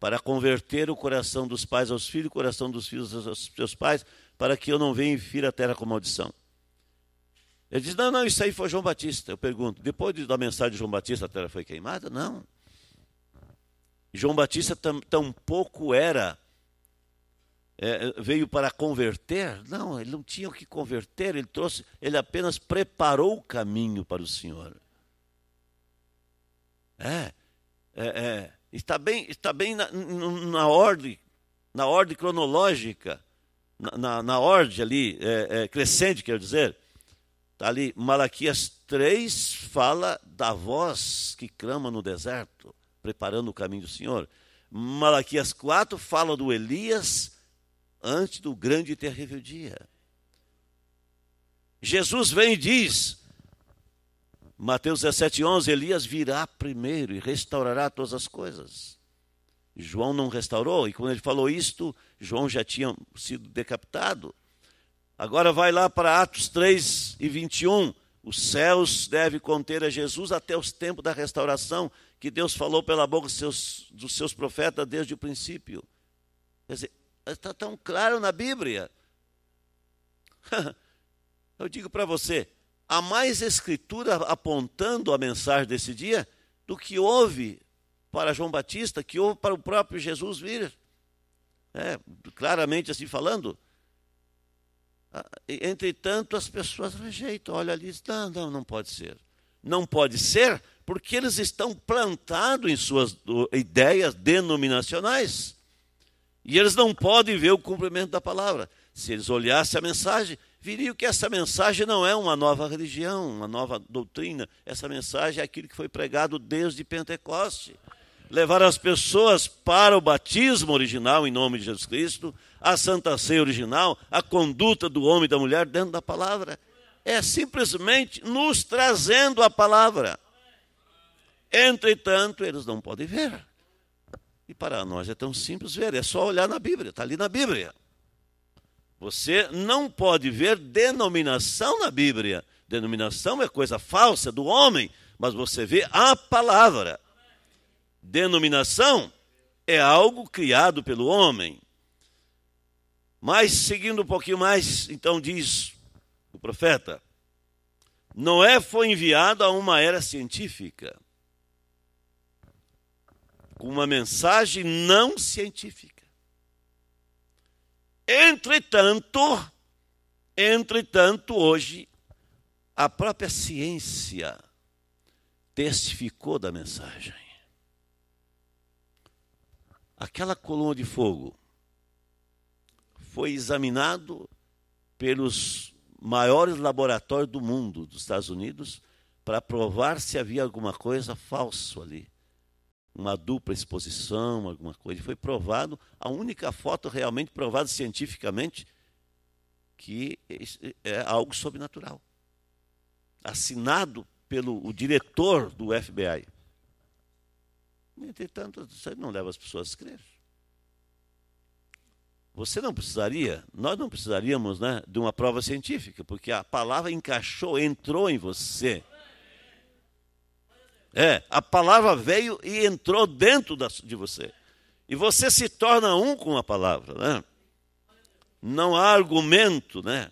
para converter o coração dos pais aos filhos, o coração dos filhos aos seus pais, para que eu não venha e fira a terra com maldição. Ele diz: Não, não, isso aí foi João Batista. Eu pergunto: depois da mensagem de João Batista, a terra foi queimada? Não. João Batista tampouco era. É, veio para converter? Não, ele não tinha o que converter, ele trouxe, ele apenas preparou o caminho para o Senhor. É, é, é. Está bem, está bem na, na ordem, na ordem cronológica, na, na, na ordem ali, é, é crescente, quer dizer. Está ali, Malaquias 3 fala da voz que clama no deserto, preparando o caminho do Senhor. Malaquias 4 fala do Elias antes do grande e terrível dia. Jesus vem e diz: Mateus 17, 11, Elias virá primeiro e restaurará todas as coisas. João não restaurou, e quando ele falou isto, João já tinha sido decapitado. Agora vai lá para Atos 3 e 21. Os céus devem conter a Jesus até os tempos da restauração, que Deus falou pela boca dos seus, dos seus profetas desde o princípio. Quer dizer, está tão claro na Bíblia. [laughs] Eu digo para você, há mais escritura apontando a mensagem desse dia do que houve para João Batista, que houve para o próprio Jesus vir. É, claramente assim falando. Ah, entretanto, as pessoas rejeitam, olha ali, não, não, não pode ser. Não pode ser porque eles estão plantados em suas ideias denominacionais. E eles não podem ver o cumprimento da palavra. Se eles olhassem a mensagem, Viria que essa mensagem não é uma nova religião, uma nova doutrina. Essa mensagem é aquilo que foi pregado desde Pentecoste. Levar as pessoas para o batismo original em nome de Jesus Cristo, a Santa Ceia original, a conduta do homem e da mulher dentro da palavra. É simplesmente nos trazendo a palavra. Entretanto, eles não podem ver. E para nós é tão simples ver, é só olhar na Bíblia, está ali na Bíblia. Você não pode ver denominação na Bíblia. Denominação é coisa falsa do homem, mas você vê a palavra. Denominação é algo criado pelo homem. Mas, seguindo um pouquinho mais, então diz o profeta: Noé foi enviado a uma era científica, com uma mensagem não científica. Entretanto, entretanto, hoje, a própria ciência testificou da mensagem. Aquela coluna de fogo foi examinado pelos maiores laboratórios do mundo, dos Estados Unidos, para provar se havia alguma coisa falso ali uma dupla exposição, alguma coisa. E foi provado, a única foto realmente provada cientificamente, que é algo sobrenatural. Assinado pelo o diretor do FBI. Entretanto, isso não leva as pessoas a crer. Você não precisaria, nós não precisaríamos né, de uma prova científica, porque a palavra encaixou, entrou em você. É, a palavra veio e entrou dentro de você. E você se torna um com a palavra, né? Não há argumento, né?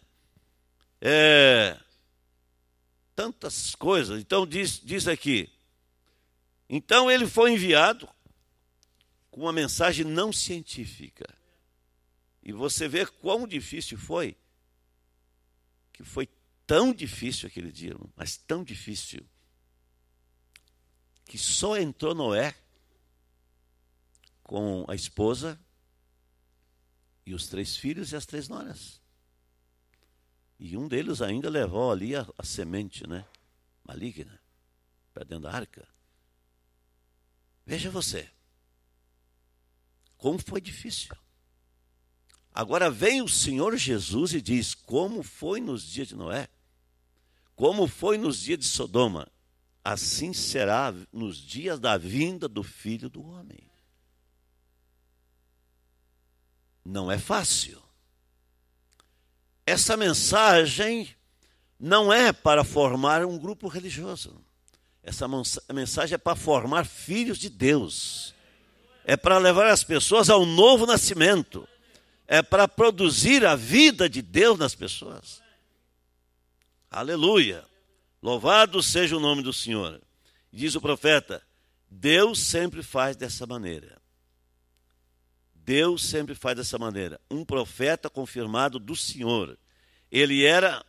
É, tantas coisas. Então, diz, diz aqui. Então, ele foi enviado com uma mensagem não científica. E você vê quão difícil foi. Que foi tão difícil aquele dia, mas tão difícil que só entrou Noé com a esposa e os três filhos e as três noras. E um deles ainda levou ali a, a semente, né? Maligna, para dentro da arca. Veja você, como foi difícil. Agora vem o Senhor Jesus e diz: Como foi nos dias de Noé? Como foi nos dias de Sodoma? assim será nos dias da vinda do filho do homem. Não é fácil. Essa mensagem não é para formar um grupo religioso. Essa mensagem é para formar filhos de Deus. É para levar as pessoas ao novo nascimento. É para produzir a vida de Deus nas pessoas. Aleluia. Louvado seja o nome do Senhor. Diz o profeta: Deus sempre faz dessa maneira. Deus sempre faz dessa maneira. Um profeta confirmado do Senhor. Ele era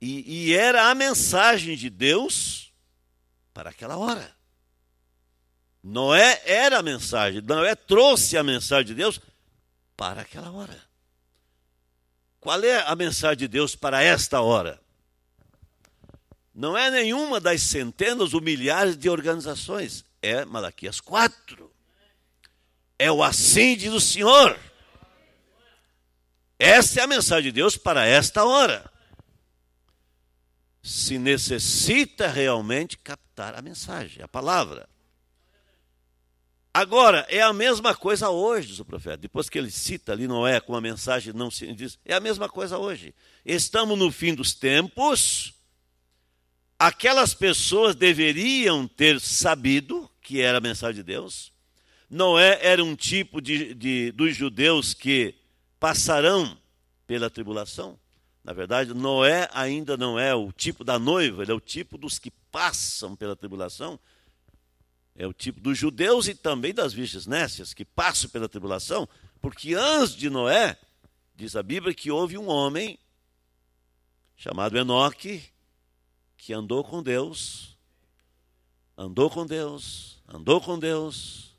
e, e era a mensagem de Deus para aquela hora. Noé era a mensagem, Noé trouxe a mensagem de Deus para aquela hora. Qual é a mensagem de Deus para esta hora? Não é nenhuma das centenas ou milhares de organizações, é Malaquias 4. É o assim do Senhor. Essa é a mensagem de Deus para esta hora. Se necessita realmente captar a mensagem, a palavra. Agora, é a mesma coisa hoje, diz o profeta. Depois que ele cita ali não é com a mensagem, não se diz. É a mesma coisa hoje. Estamos no fim dos tempos aquelas pessoas deveriam ter sabido que era a mensagem de Deus. Noé era um tipo de, de, dos judeus que passarão pela tribulação. Na verdade, Noé ainda não é o tipo da noiva, ele é o tipo dos que passam pela tribulação. É o tipo dos judeus e também das virgens nécias que passam pela tribulação, porque antes de Noé, diz a Bíblia que houve um homem chamado Enoque, que andou com Deus, andou com Deus, andou com Deus,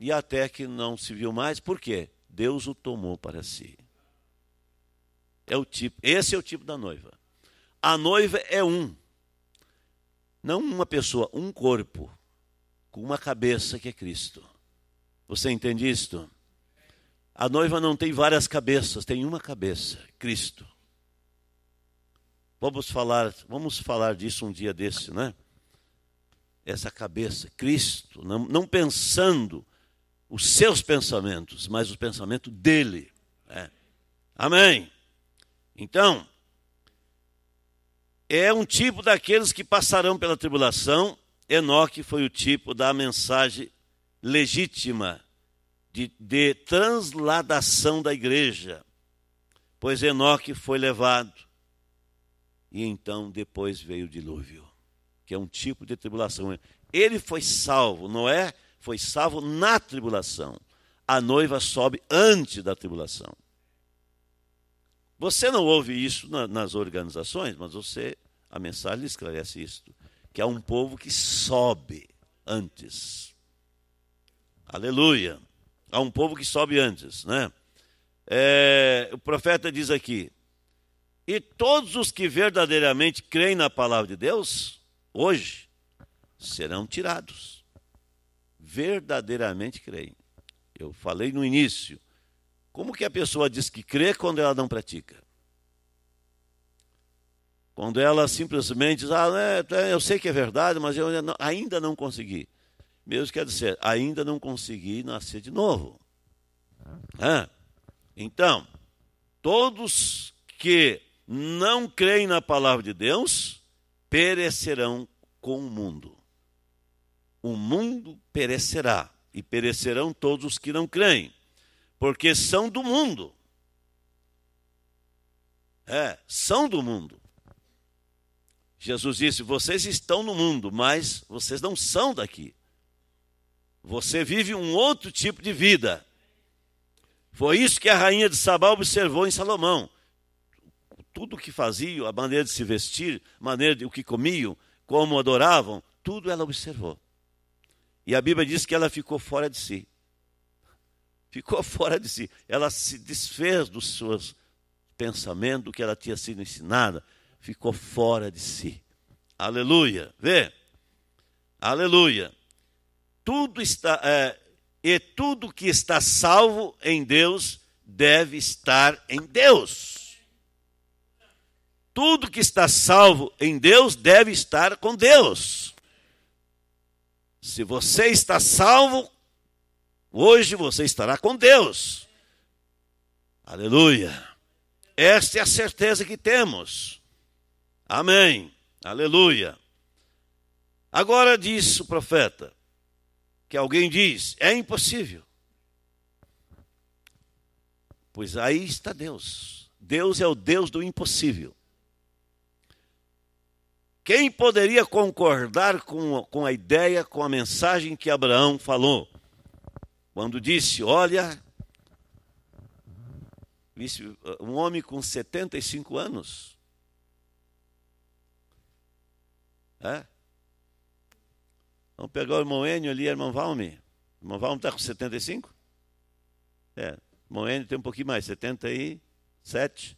e até que não se viu mais, por quê? Deus o tomou para si. É o tipo, esse é o tipo da noiva. A noiva é um, não uma pessoa, um corpo, com uma cabeça que é Cristo. Você entende isto? A noiva não tem várias cabeças, tem uma cabeça, Cristo. Vamos falar, vamos falar disso um dia desse, né? Essa cabeça, Cristo, não, não pensando os seus pensamentos, mas o pensamento dele. Né? Amém. Então, é um tipo daqueles que passarão pela tribulação. Enoque foi o tipo da mensagem legítima de, de transladação da igreja, pois Enoque foi levado e então depois veio o dilúvio, que é um tipo de tribulação. Ele foi salvo, Noé foi salvo na tribulação. A noiva sobe antes da tribulação. Você não ouve isso nas organizações, mas você, a mensagem esclarece isto, que há um povo que sobe antes. Aleluia! Há um povo que sobe antes, né? É, o profeta diz aqui: e todos os que verdadeiramente creem na palavra de Deus, hoje, serão tirados. Verdadeiramente creem. Eu falei no início. Como que a pessoa diz que crê quando ela não pratica? Quando ela simplesmente diz, ah, né eu sei que é verdade, mas eu ainda não consegui. Mesmo quer dizer, ainda não consegui nascer de novo. Ah. então, todos que não creem na palavra de Deus perecerão com o mundo. O mundo perecerá, e perecerão todos os que não creem, porque são do mundo. É, são do mundo. Jesus disse: Vocês estão no mundo, mas vocês não são daqui. Você vive um outro tipo de vida. Foi isso que a rainha de Sabá observou em Salomão tudo o que faziam, a maneira de se vestir, a maneira de o que comiam, como adoravam, tudo ela observou. E a Bíblia diz que ela ficou fora de si. Ficou [laughs] fora de si. Ela se desfez dos seus pensamentos, do que ela tinha sido ensinada. Ficou fora de si. Aleluia. Vê? Aleluia. Tudo está. É, e tudo que está salvo em Deus deve estar em Deus tudo que está salvo em Deus deve estar com Deus. Se você está salvo, hoje você estará com Deus. Aleluia. Esta é a certeza que temos. Amém. Aleluia. Agora diz o profeta que alguém diz: é impossível. Pois aí está Deus. Deus é o Deus do impossível. Quem poderia concordar com, com a ideia, com a mensagem que Abraão falou? Quando disse: Olha, uh, um homem com 75 anos. É? Vamos pegar o irmão Enio ali, irmão Valme. O irmão Valme está com 75? É, irmão Enio tem um pouquinho mais, 77,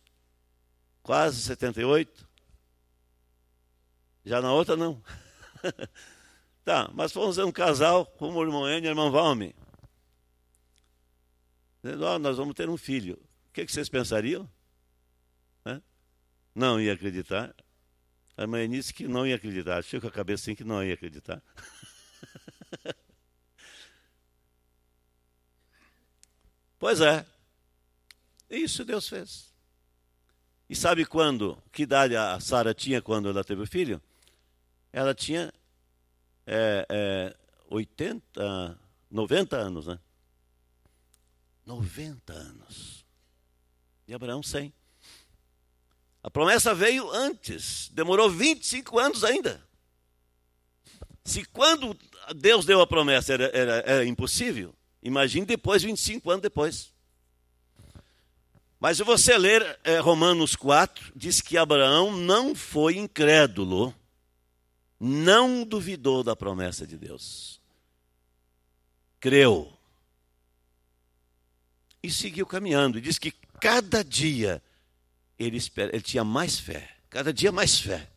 quase 78. Já na outra, não. [laughs] tá, mas fomos um casal, como o irmão N e o irmã Valme. Dizendo, oh, nós vamos ter um filho. O que, é que vocês pensariam? É? Não ia acreditar. A irmã disse que não ia acreditar. Achei com a cabeça assim que não ia acreditar. [laughs] pois é. Isso Deus fez. E sabe quando? Que idade a Sara tinha quando ela teve o filho? ela tinha é, é, 80, 90 anos, né? 90 anos. E Abraão 100. A promessa veio antes, demorou 25 anos ainda. Se quando Deus deu a promessa era, era, era impossível, imagine depois, 25 anos depois. Mas se você ler é, Romanos 4, diz que Abraão não foi incrédulo não duvidou da promessa de Deus. Creu. E seguiu caminhando. E diz que cada dia ele, espera, ele tinha mais fé. Cada dia mais fé.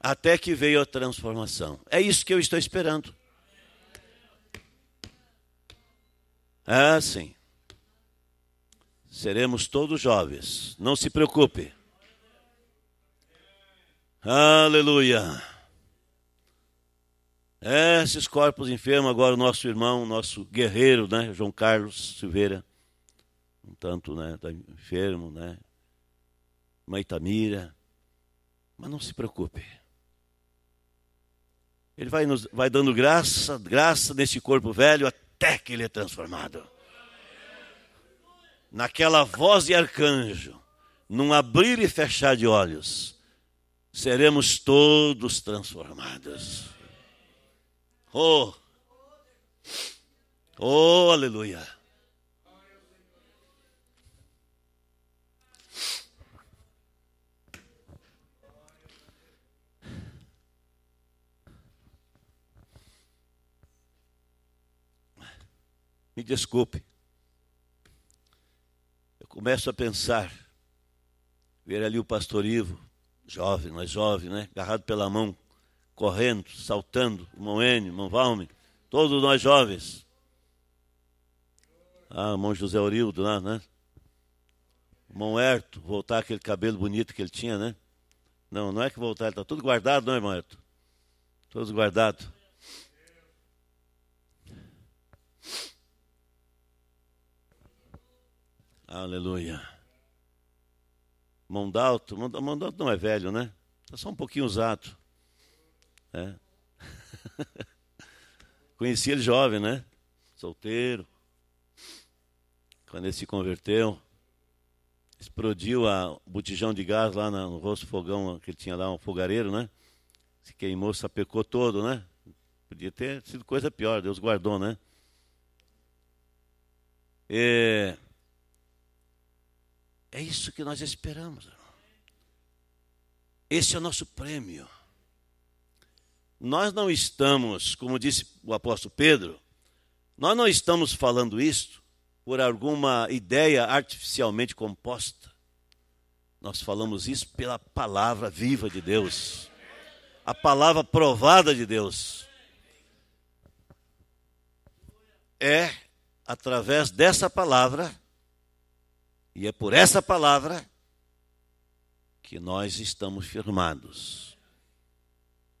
Até que veio a transformação. É isso que eu estou esperando. Ah, sim. Seremos todos jovens. Não se preocupe. Aleluia. É, esses corpos enfermos, agora o nosso irmão, nosso guerreiro, né, João Carlos Silveira, um tanto, né, tá enfermo, né, Maitamira, mas não se preocupe. Ele vai, nos, vai dando graça, graça nesse corpo velho até que ele é transformado. Naquela voz de arcanjo, num abrir e fechar de olhos seremos todos transformados. Oh! Oh, aleluia! Me desculpe. Eu começo a pensar, ver ali o pastor Ivo, jovem, mais jovem, né? Agarrado pela mão, correndo, saltando, mão N, mão Valme, todos nós jovens. Ah, mão José Orildo lá, né? Mão Herto, voltar aquele cabelo bonito que ele tinha, né? Não, não é que voltar, está tudo guardado, não, é, irmão Herto? Todos guardados. Aleluia. Mondalto. Mondalto não é velho, né? Está só um pouquinho usado. É. [laughs] Conheci ele jovem, né? Solteiro. Quando ele se converteu, explodiu a, o botijão de gás lá no rosto fogão que ele tinha lá, um fogareiro, né? Se queimou, sapecou todo, né? Podia ter sido coisa pior, Deus guardou, né? E é isso que nós esperamos. Esse é o nosso prêmio. Nós não estamos, como disse o apóstolo Pedro, nós não estamos falando isto por alguma ideia artificialmente composta. Nós falamos isso pela palavra viva de Deus, a palavra provada de Deus. É através dessa palavra e é por essa palavra que nós estamos firmados.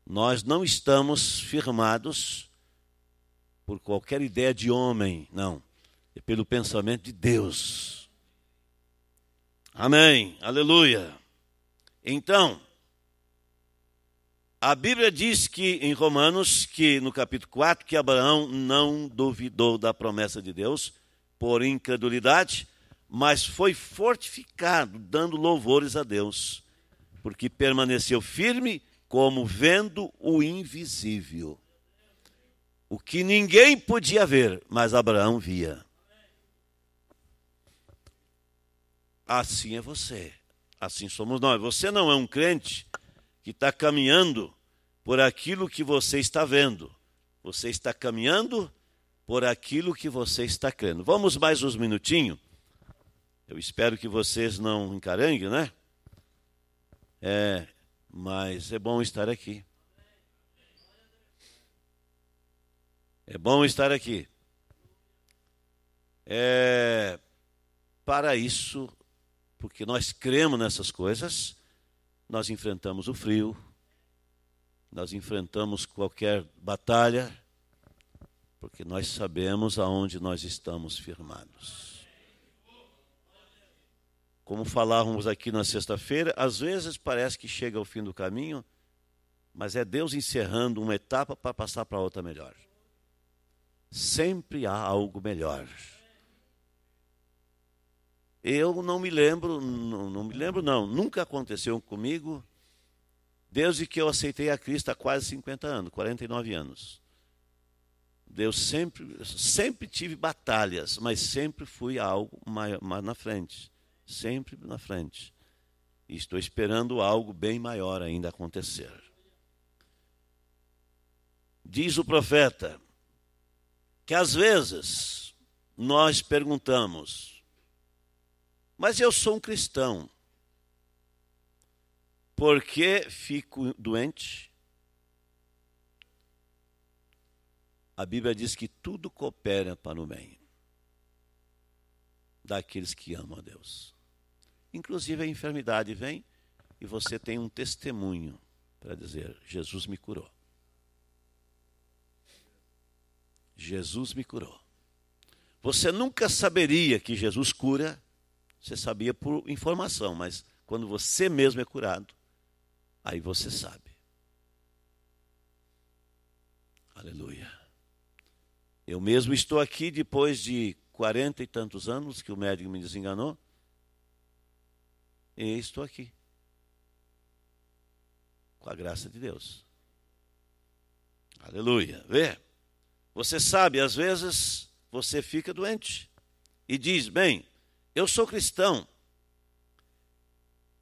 Nós não estamos firmados por qualquer ideia de homem, não. É pelo pensamento de Deus. Amém. Aleluia. Então, a Bíblia diz que em Romanos, que no capítulo 4, que Abraão não duvidou da promessa de Deus por incredulidade, mas foi fortificado, dando louvores a Deus, porque permaneceu firme como vendo o invisível. O que ninguém podia ver, mas Abraão via. Assim é você. Assim somos nós. Você não é um crente que está caminhando por aquilo que você está vendo. Você está caminhando por aquilo que você está crendo. Vamos mais uns minutinhos eu espero que vocês não encaranguem, né? É, mas é bom estar aqui. É bom estar aqui. É, para isso, porque nós cremos nessas coisas, nós enfrentamos o frio, nós enfrentamos qualquer batalha, porque nós sabemos aonde nós estamos firmados como falávamos aqui na sexta-feira, às vezes parece que chega ao fim do caminho, mas é Deus encerrando uma etapa para passar para outra melhor. Sempre há algo melhor. Eu não me lembro, não, não me lembro não, nunca aconteceu comigo, desde que eu aceitei a Cristo há quase 50 anos, 49 anos. Deus sempre, sempre tive batalhas, mas sempre fui algo mais, mais na frente sempre na frente. E estou esperando algo bem maior ainda acontecer. Diz o profeta que às vezes nós perguntamos, mas eu sou um cristão, por que fico doente? A Bíblia diz que tudo coopera para o bem daqueles que amam a Deus. Inclusive a enfermidade vem e você tem um testemunho para dizer: Jesus me curou. Jesus me curou. Você nunca saberia que Jesus cura, você sabia por informação, mas quando você mesmo é curado, aí você sabe. Aleluia. Eu mesmo estou aqui depois de quarenta e tantos anos que o médico me desenganou. E estou aqui. Com a graça de Deus. Aleluia. Vê? Você sabe, às vezes você fica doente e diz: bem, eu sou cristão.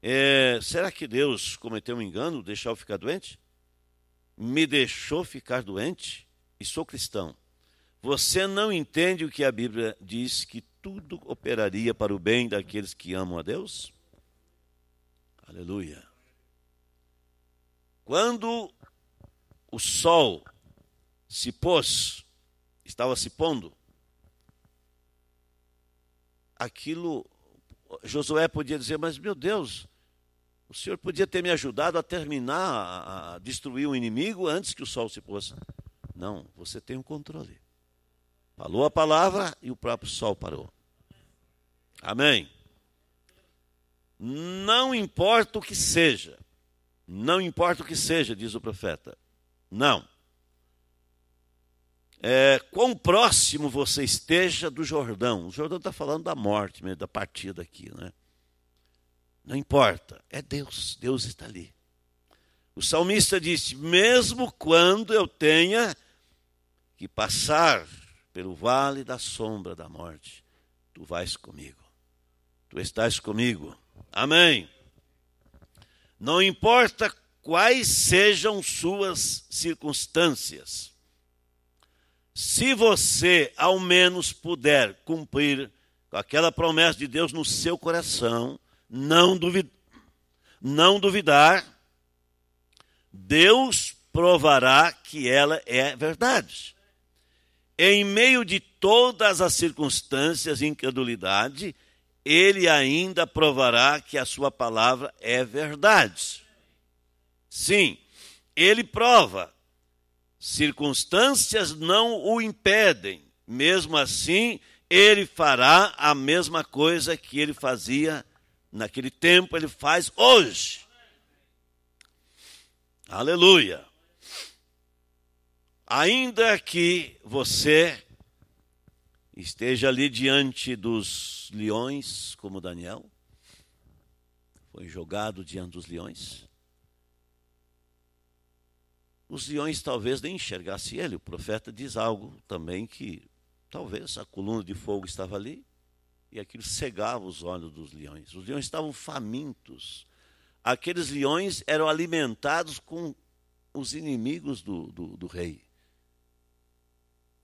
É, será que Deus cometeu um engano, deixou eu ficar doente? Me deixou ficar doente e sou cristão. Você não entende o que a Bíblia diz que tudo operaria para o bem daqueles que amam a Deus? Aleluia. Quando o sol se pôs, estava se pondo, aquilo, Josué podia dizer, mas meu Deus, o Senhor podia ter me ajudado a terminar, a destruir o inimigo antes que o sol se pôs. Não, você tem o um controle. Falou a palavra e o próprio sol parou. Amém. Não importa o que seja. Não importa o que seja, diz o profeta. Não. É, quão próximo você esteja do Jordão. O Jordão está falando da morte mesmo, da partida aqui, né? Não importa, é Deus, Deus está ali. O salmista disse: mesmo quando eu tenha que passar pelo vale da sombra da morte, tu vais comigo, tu estás comigo. Amém. Não importa quais sejam suas circunstâncias, se você ao menos puder cumprir aquela promessa de Deus no seu coração, não, duvid não duvidar, Deus provará que ela é verdade. Em meio de todas as circunstâncias e incredulidade, ele ainda provará que a sua palavra é verdade. Sim, ele prova. Circunstâncias não o impedem. Mesmo assim, ele fará a mesma coisa que ele fazia naquele tempo, ele faz hoje. Aleluia. Ainda que você esteja ali diante dos leões, como Daniel, foi jogado diante dos leões. Os leões talvez nem enxergassem ele. O profeta diz algo também que talvez a coluna de fogo estava ali e aquilo cegava os olhos dos leões. Os leões estavam famintos. Aqueles leões eram alimentados com os inimigos do, do, do rei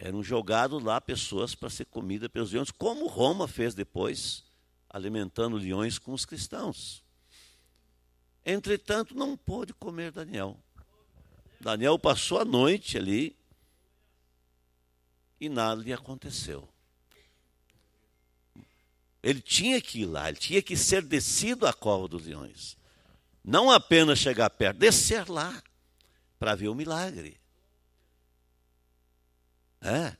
eram jogados lá pessoas para ser comida pelos leões, como Roma fez depois, alimentando leões com os cristãos. Entretanto, não pôde comer Daniel. Daniel passou a noite ali e nada lhe aconteceu. Ele tinha que ir lá, ele tinha que ser descido à cova dos leões. Não apenas chegar perto, descer lá para ver o milagre. É.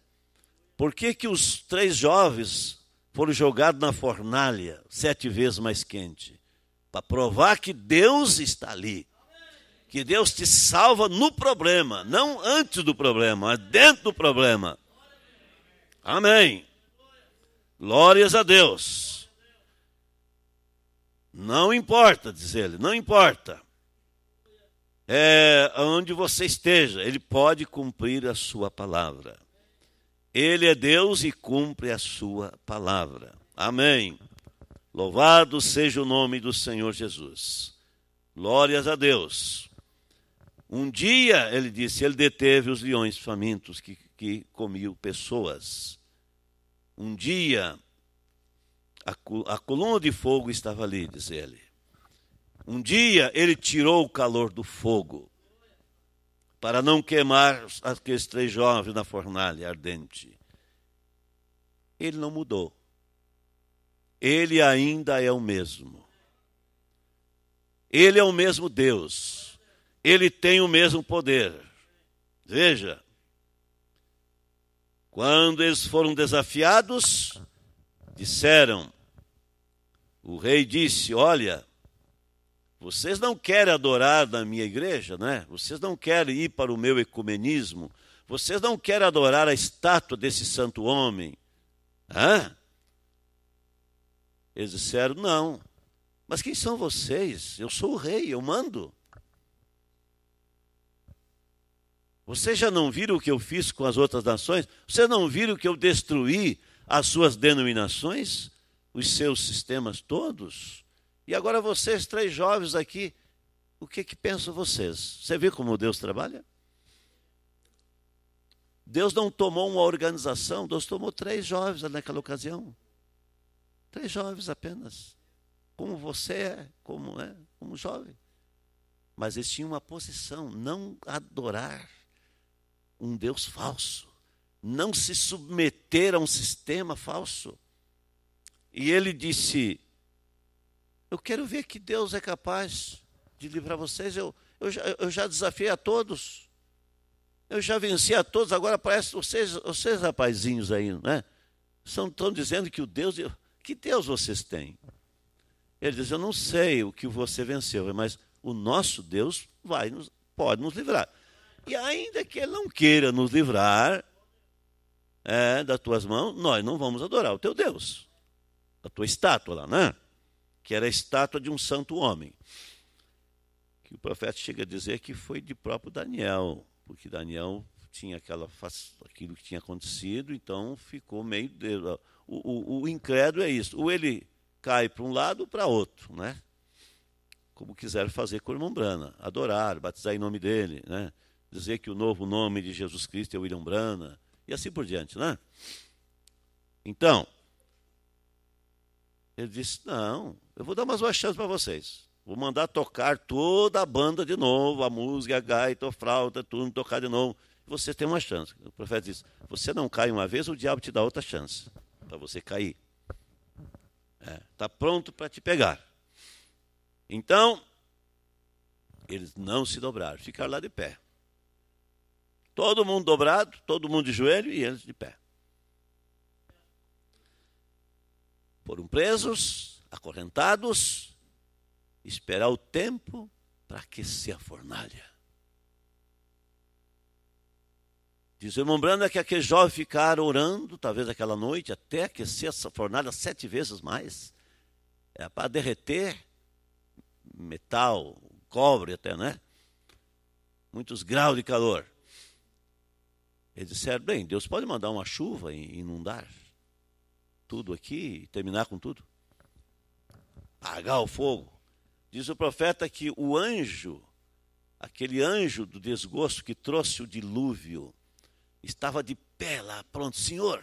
Por que, que os três jovens foram jogados na fornalha sete vezes mais quente? Para provar que Deus está ali. Que Deus te salva no problema, não antes do problema, mas dentro do problema. Amém. Glórias a Deus. Não importa, diz ele, não importa. É onde você esteja, ele pode cumprir a sua palavra. Ele é Deus e cumpre a sua palavra. Amém. Louvado seja o nome do Senhor Jesus. Glórias a Deus. Um dia, ele disse, ele deteve os leões famintos que, que comiam pessoas. Um dia, a, a coluna de fogo estava ali, diz ele. Um dia, ele tirou o calor do fogo para não queimar aqueles três jovens na fornalha ardente. Ele não mudou. Ele ainda é o mesmo. Ele é o mesmo Deus. Ele tem o mesmo poder. Veja, quando eles foram desafiados, disseram: O rei disse: Olha, vocês não querem adorar na minha igreja, né? Vocês não querem ir para o meu ecumenismo. Vocês não querem adorar a estátua desse santo homem. Hã? Eles disseram: Não. Mas quem são vocês? Eu sou o rei, eu mando. Vocês já não viram o que eu fiz com as outras nações? Vocês não viram que eu destruí as suas denominações? Os seus sistemas todos? E agora vocês três jovens aqui, o que que pensam vocês? Você viu como Deus trabalha? Deus não tomou uma organização, Deus tomou três jovens naquela ocasião. Três jovens apenas. Como você é, como é, como jovem. Mas eles tinham uma posição, não adorar um Deus falso, não se submeter a um sistema falso. E ele disse: eu quero ver que Deus é capaz de livrar vocês. Eu, eu, já, eu já desafiei a todos. Eu já venci a todos. Agora parece vocês, vocês rapazinhos aí, né? São, estão dizendo que o Deus. Que Deus vocês têm? Ele diz: Eu não sei o que você venceu, mas o nosso Deus vai nos, pode nos livrar. E ainda que ele não queira nos livrar é, das tuas mãos, nós não vamos adorar o teu Deus, a tua estátua lá, é? que era a estátua de um santo homem. Que o profeta chega a dizer que foi de próprio Daniel, porque Daniel tinha aquela aquilo que tinha acontecido, então ficou meio de, o, o, o, incrédulo é isso, ou ele cai para um lado ou para outro, né? Como quiseram fazer com o irmão Brana, adorar, batizar em nome dele, né? Dizer que o novo nome de Jesus Cristo é William Brana e assim por diante, né? Então, ele disse: Não, eu vou dar mais uma chance para vocês. Vou mandar tocar toda a banda de novo, a música, a gaita, a fralda, tudo, tocar de novo. Você tem uma chance. O profeta diz: Você não cai uma vez, o diabo te dá outra chance para você cair. Está é, tá pronto para te pegar. Então, eles não se dobraram, ficaram lá de pé. Todo mundo dobrado, todo mundo de joelho e eles de pé. Foram presos, acorrentados, esperar o tempo para aquecer a fornalha. Diz o irmão é que aquele jovem ficar orando, talvez aquela noite, até aquecer essa fornalha sete vezes mais. É para derreter metal, cobre até, né? Muitos graus de calor. Eles disseram, bem, Deus pode mandar uma chuva e inundar tudo aqui e terminar com tudo? apagar o fogo. Diz o profeta que o anjo, aquele anjo do desgosto que trouxe o dilúvio, estava de pé lá, pronto, Senhor,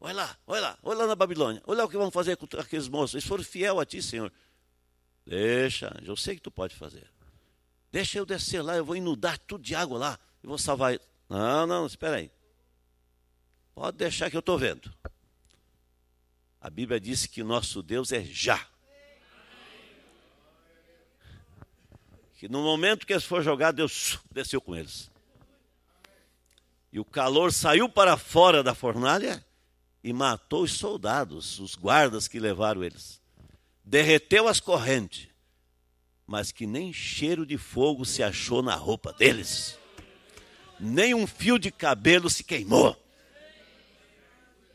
olha lá, olha lá, olha lá na Babilônia, olha lá o que vão fazer com aqueles moços, eles foram fiel a ti, Senhor. Deixa, anjo, eu sei que tu pode fazer. Deixa eu descer lá, eu vou inundar tudo de água lá, eu vou salvar. Não, não, espera aí. Pode deixar que eu estou vendo. A Bíblia diz que nosso Deus é já. Que no momento que eles foram jogar, Deus desceu com eles. E o calor saiu para fora da fornalha e matou os soldados, os guardas que levaram eles. Derreteu as correntes, mas que nem cheiro de fogo se achou na roupa deles, nem um fio de cabelo se queimou.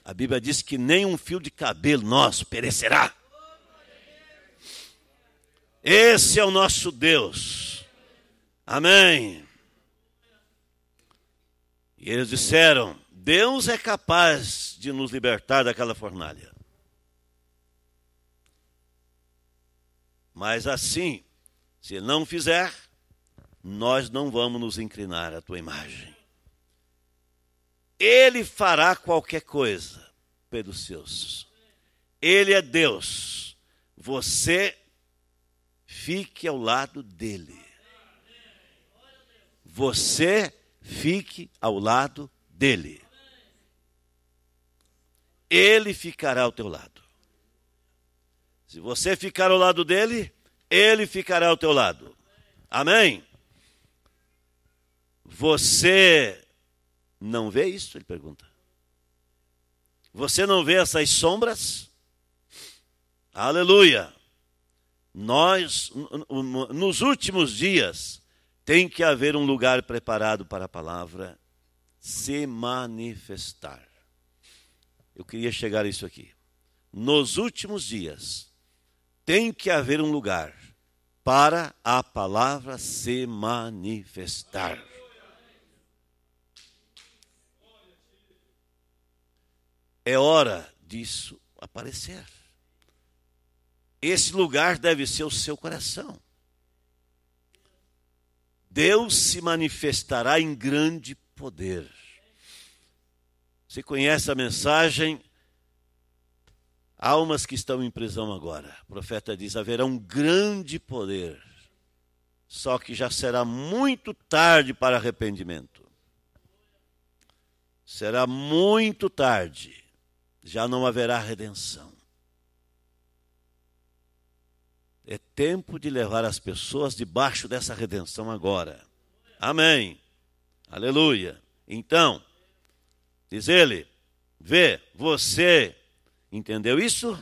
A Bíblia diz que nem um fio de cabelo nosso perecerá. Esse é o nosso Deus. Amém. E eles disseram: Deus é capaz de nos libertar daquela fornalha. Mas assim, se não fizer, nós não vamos nos inclinar à tua imagem. Ele fará qualquer coisa pelos seus. Ele é Deus. Você fique ao lado dele. Você fique ao lado dele. Ele ficará ao teu lado. Se você ficar ao lado dele, ele ficará ao teu lado. Amém? Você não vê isso? Ele pergunta. Você não vê essas sombras? Aleluia! Nós, nos últimos dias, tem que haver um lugar preparado para a palavra se manifestar. Eu queria chegar a isso aqui. Nos últimos dias, tem que haver um lugar para a palavra se manifestar. É hora disso aparecer. Esse lugar deve ser o seu coração. Deus se manifestará em grande poder. Você conhece a mensagem? Almas que estão em prisão agora. O profeta diz: haverá um grande poder. Só que já será muito tarde para arrependimento. Será muito tarde já não haverá redenção. É tempo de levar as pessoas debaixo dessa redenção agora. Amém. Aleluia. Então, diz ele, vê, você entendeu isso?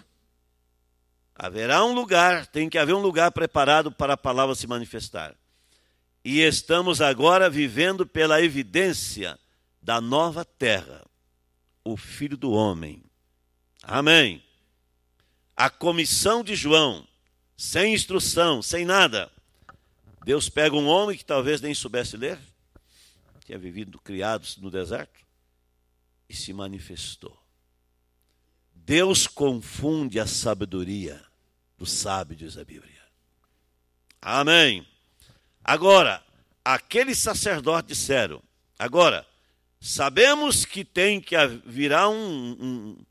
Haverá um lugar, tem que haver um lugar preparado para a palavra se manifestar. E estamos agora vivendo pela evidência da nova terra, o Filho do Homem. Amém. A comissão de João, sem instrução, sem nada. Deus pega um homem que talvez nem soubesse ler, tinha vivido criado no deserto, e se manifestou. Deus confunde a sabedoria do sábio, diz a Bíblia. Amém. Agora, aqueles sacerdotes disseram, agora, sabemos que tem que virá um, um,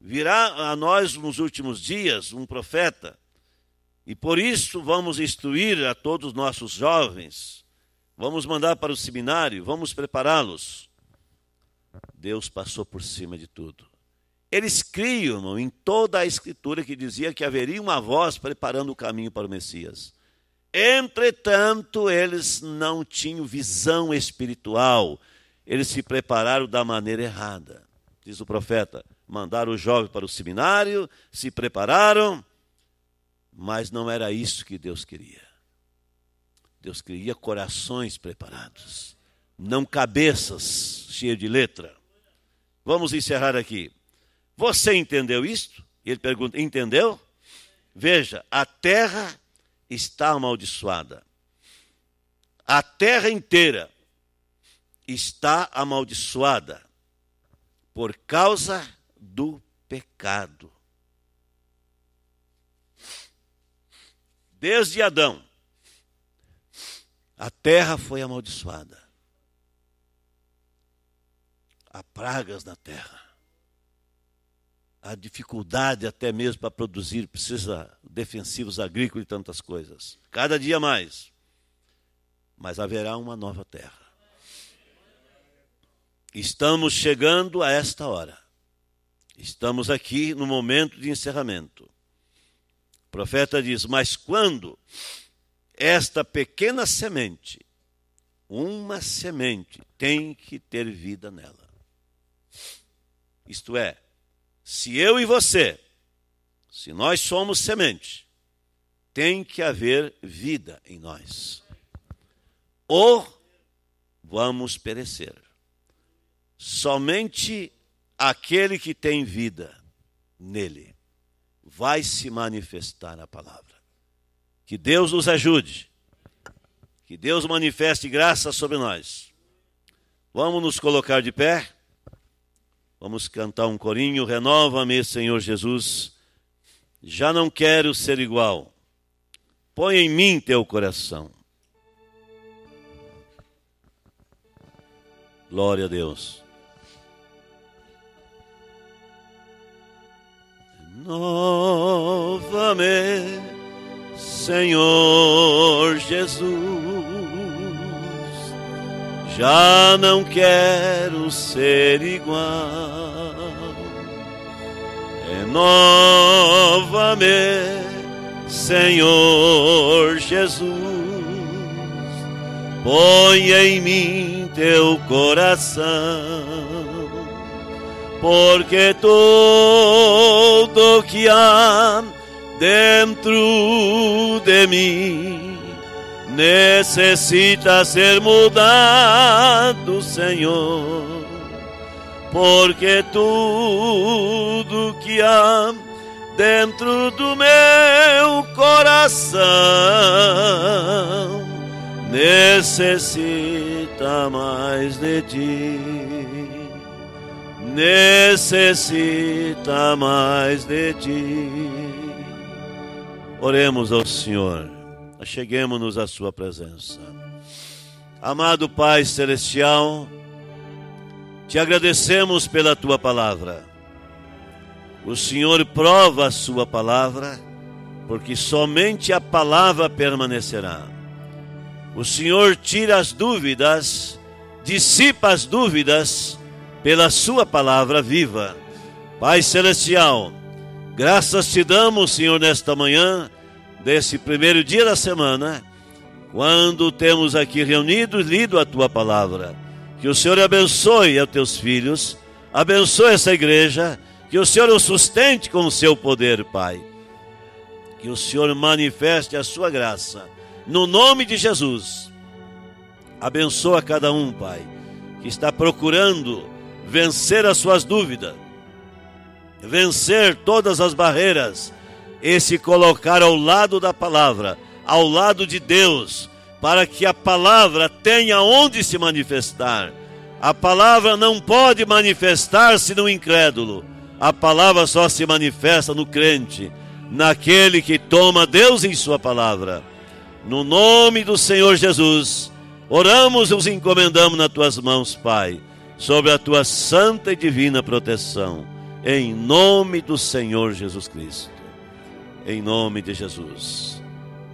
Virá a nós nos últimos dias um profeta, e por isso vamos instruir a todos os nossos jovens, vamos mandar para o seminário, vamos prepará-los. Deus passou por cima de tudo. Eles criam em toda a escritura que dizia que haveria uma voz preparando o caminho para o Messias. Entretanto, eles não tinham visão espiritual. Eles se prepararam da maneira errada, diz o profeta mandaram os jovens para o seminário, se prepararam, mas não era isso que Deus queria. Deus queria corações preparados, não cabeças cheias de letra. Vamos encerrar aqui. Você entendeu isto? Ele pergunta: entendeu? Veja, a terra está amaldiçoada. A terra inteira está amaldiçoada por causa do pecado. Desde Adão, a terra foi amaldiçoada. Há pragas na terra. Há dificuldade até mesmo para produzir, precisa defensivos agrícolas e tantas coisas. Cada dia mais. Mas haverá uma nova terra. Estamos chegando a esta hora Estamos aqui no momento de encerramento. O profeta diz: Mas quando esta pequena semente, uma semente, tem que ter vida nela. Isto é, se eu e você, se nós somos semente, tem que haver vida em nós. Ou vamos perecer. Somente aquele que tem vida nele vai se manifestar na palavra. Que Deus nos ajude. Que Deus manifeste graça sobre nós. Vamos nos colocar de pé. Vamos cantar um corinho. Renova-me, Senhor Jesus. Já não quero ser igual. Põe em mim teu coração. Glória a Deus. renova-me, Senhor Jesus. Já não quero ser igual. Renova-me, é Senhor Jesus. Põe em mim teu coração porque tudo que há dentro de mim necessita ser mudado, Senhor, porque tudo que há dentro do meu coração necessita mais de ti necessita mais de ti. Oremos ao Senhor, cheguemos-nos à Sua presença. Amado Pai Celestial, te agradecemos pela Tua palavra. O Senhor prova a Sua palavra, porque somente a palavra permanecerá. O Senhor tira as dúvidas, dissipa as dúvidas, pela Sua palavra viva. Pai Celestial, graças te damos, Senhor, nesta manhã, desse primeiro dia da semana, quando temos aqui reunidos, lido a Tua palavra. Que o Senhor abençoe a Teus filhos, abençoe essa igreja, que o Senhor o sustente com o Seu poder, Pai. Que o Senhor manifeste a Sua graça. No nome de Jesus, abençoa cada um, Pai, que está procurando vencer as suas dúvidas, vencer todas as barreiras e se colocar ao lado da palavra, ao lado de Deus, para que a palavra tenha onde se manifestar. A palavra não pode manifestar-se no incrédulo. A palavra só se manifesta no crente, naquele que toma Deus em sua palavra. No nome do Senhor Jesus, oramos e os encomendamos nas tuas mãos, Pai sob a tua santa e divina proteção, em nome do Senhor Jesus Cristo. Em nome de Jesus.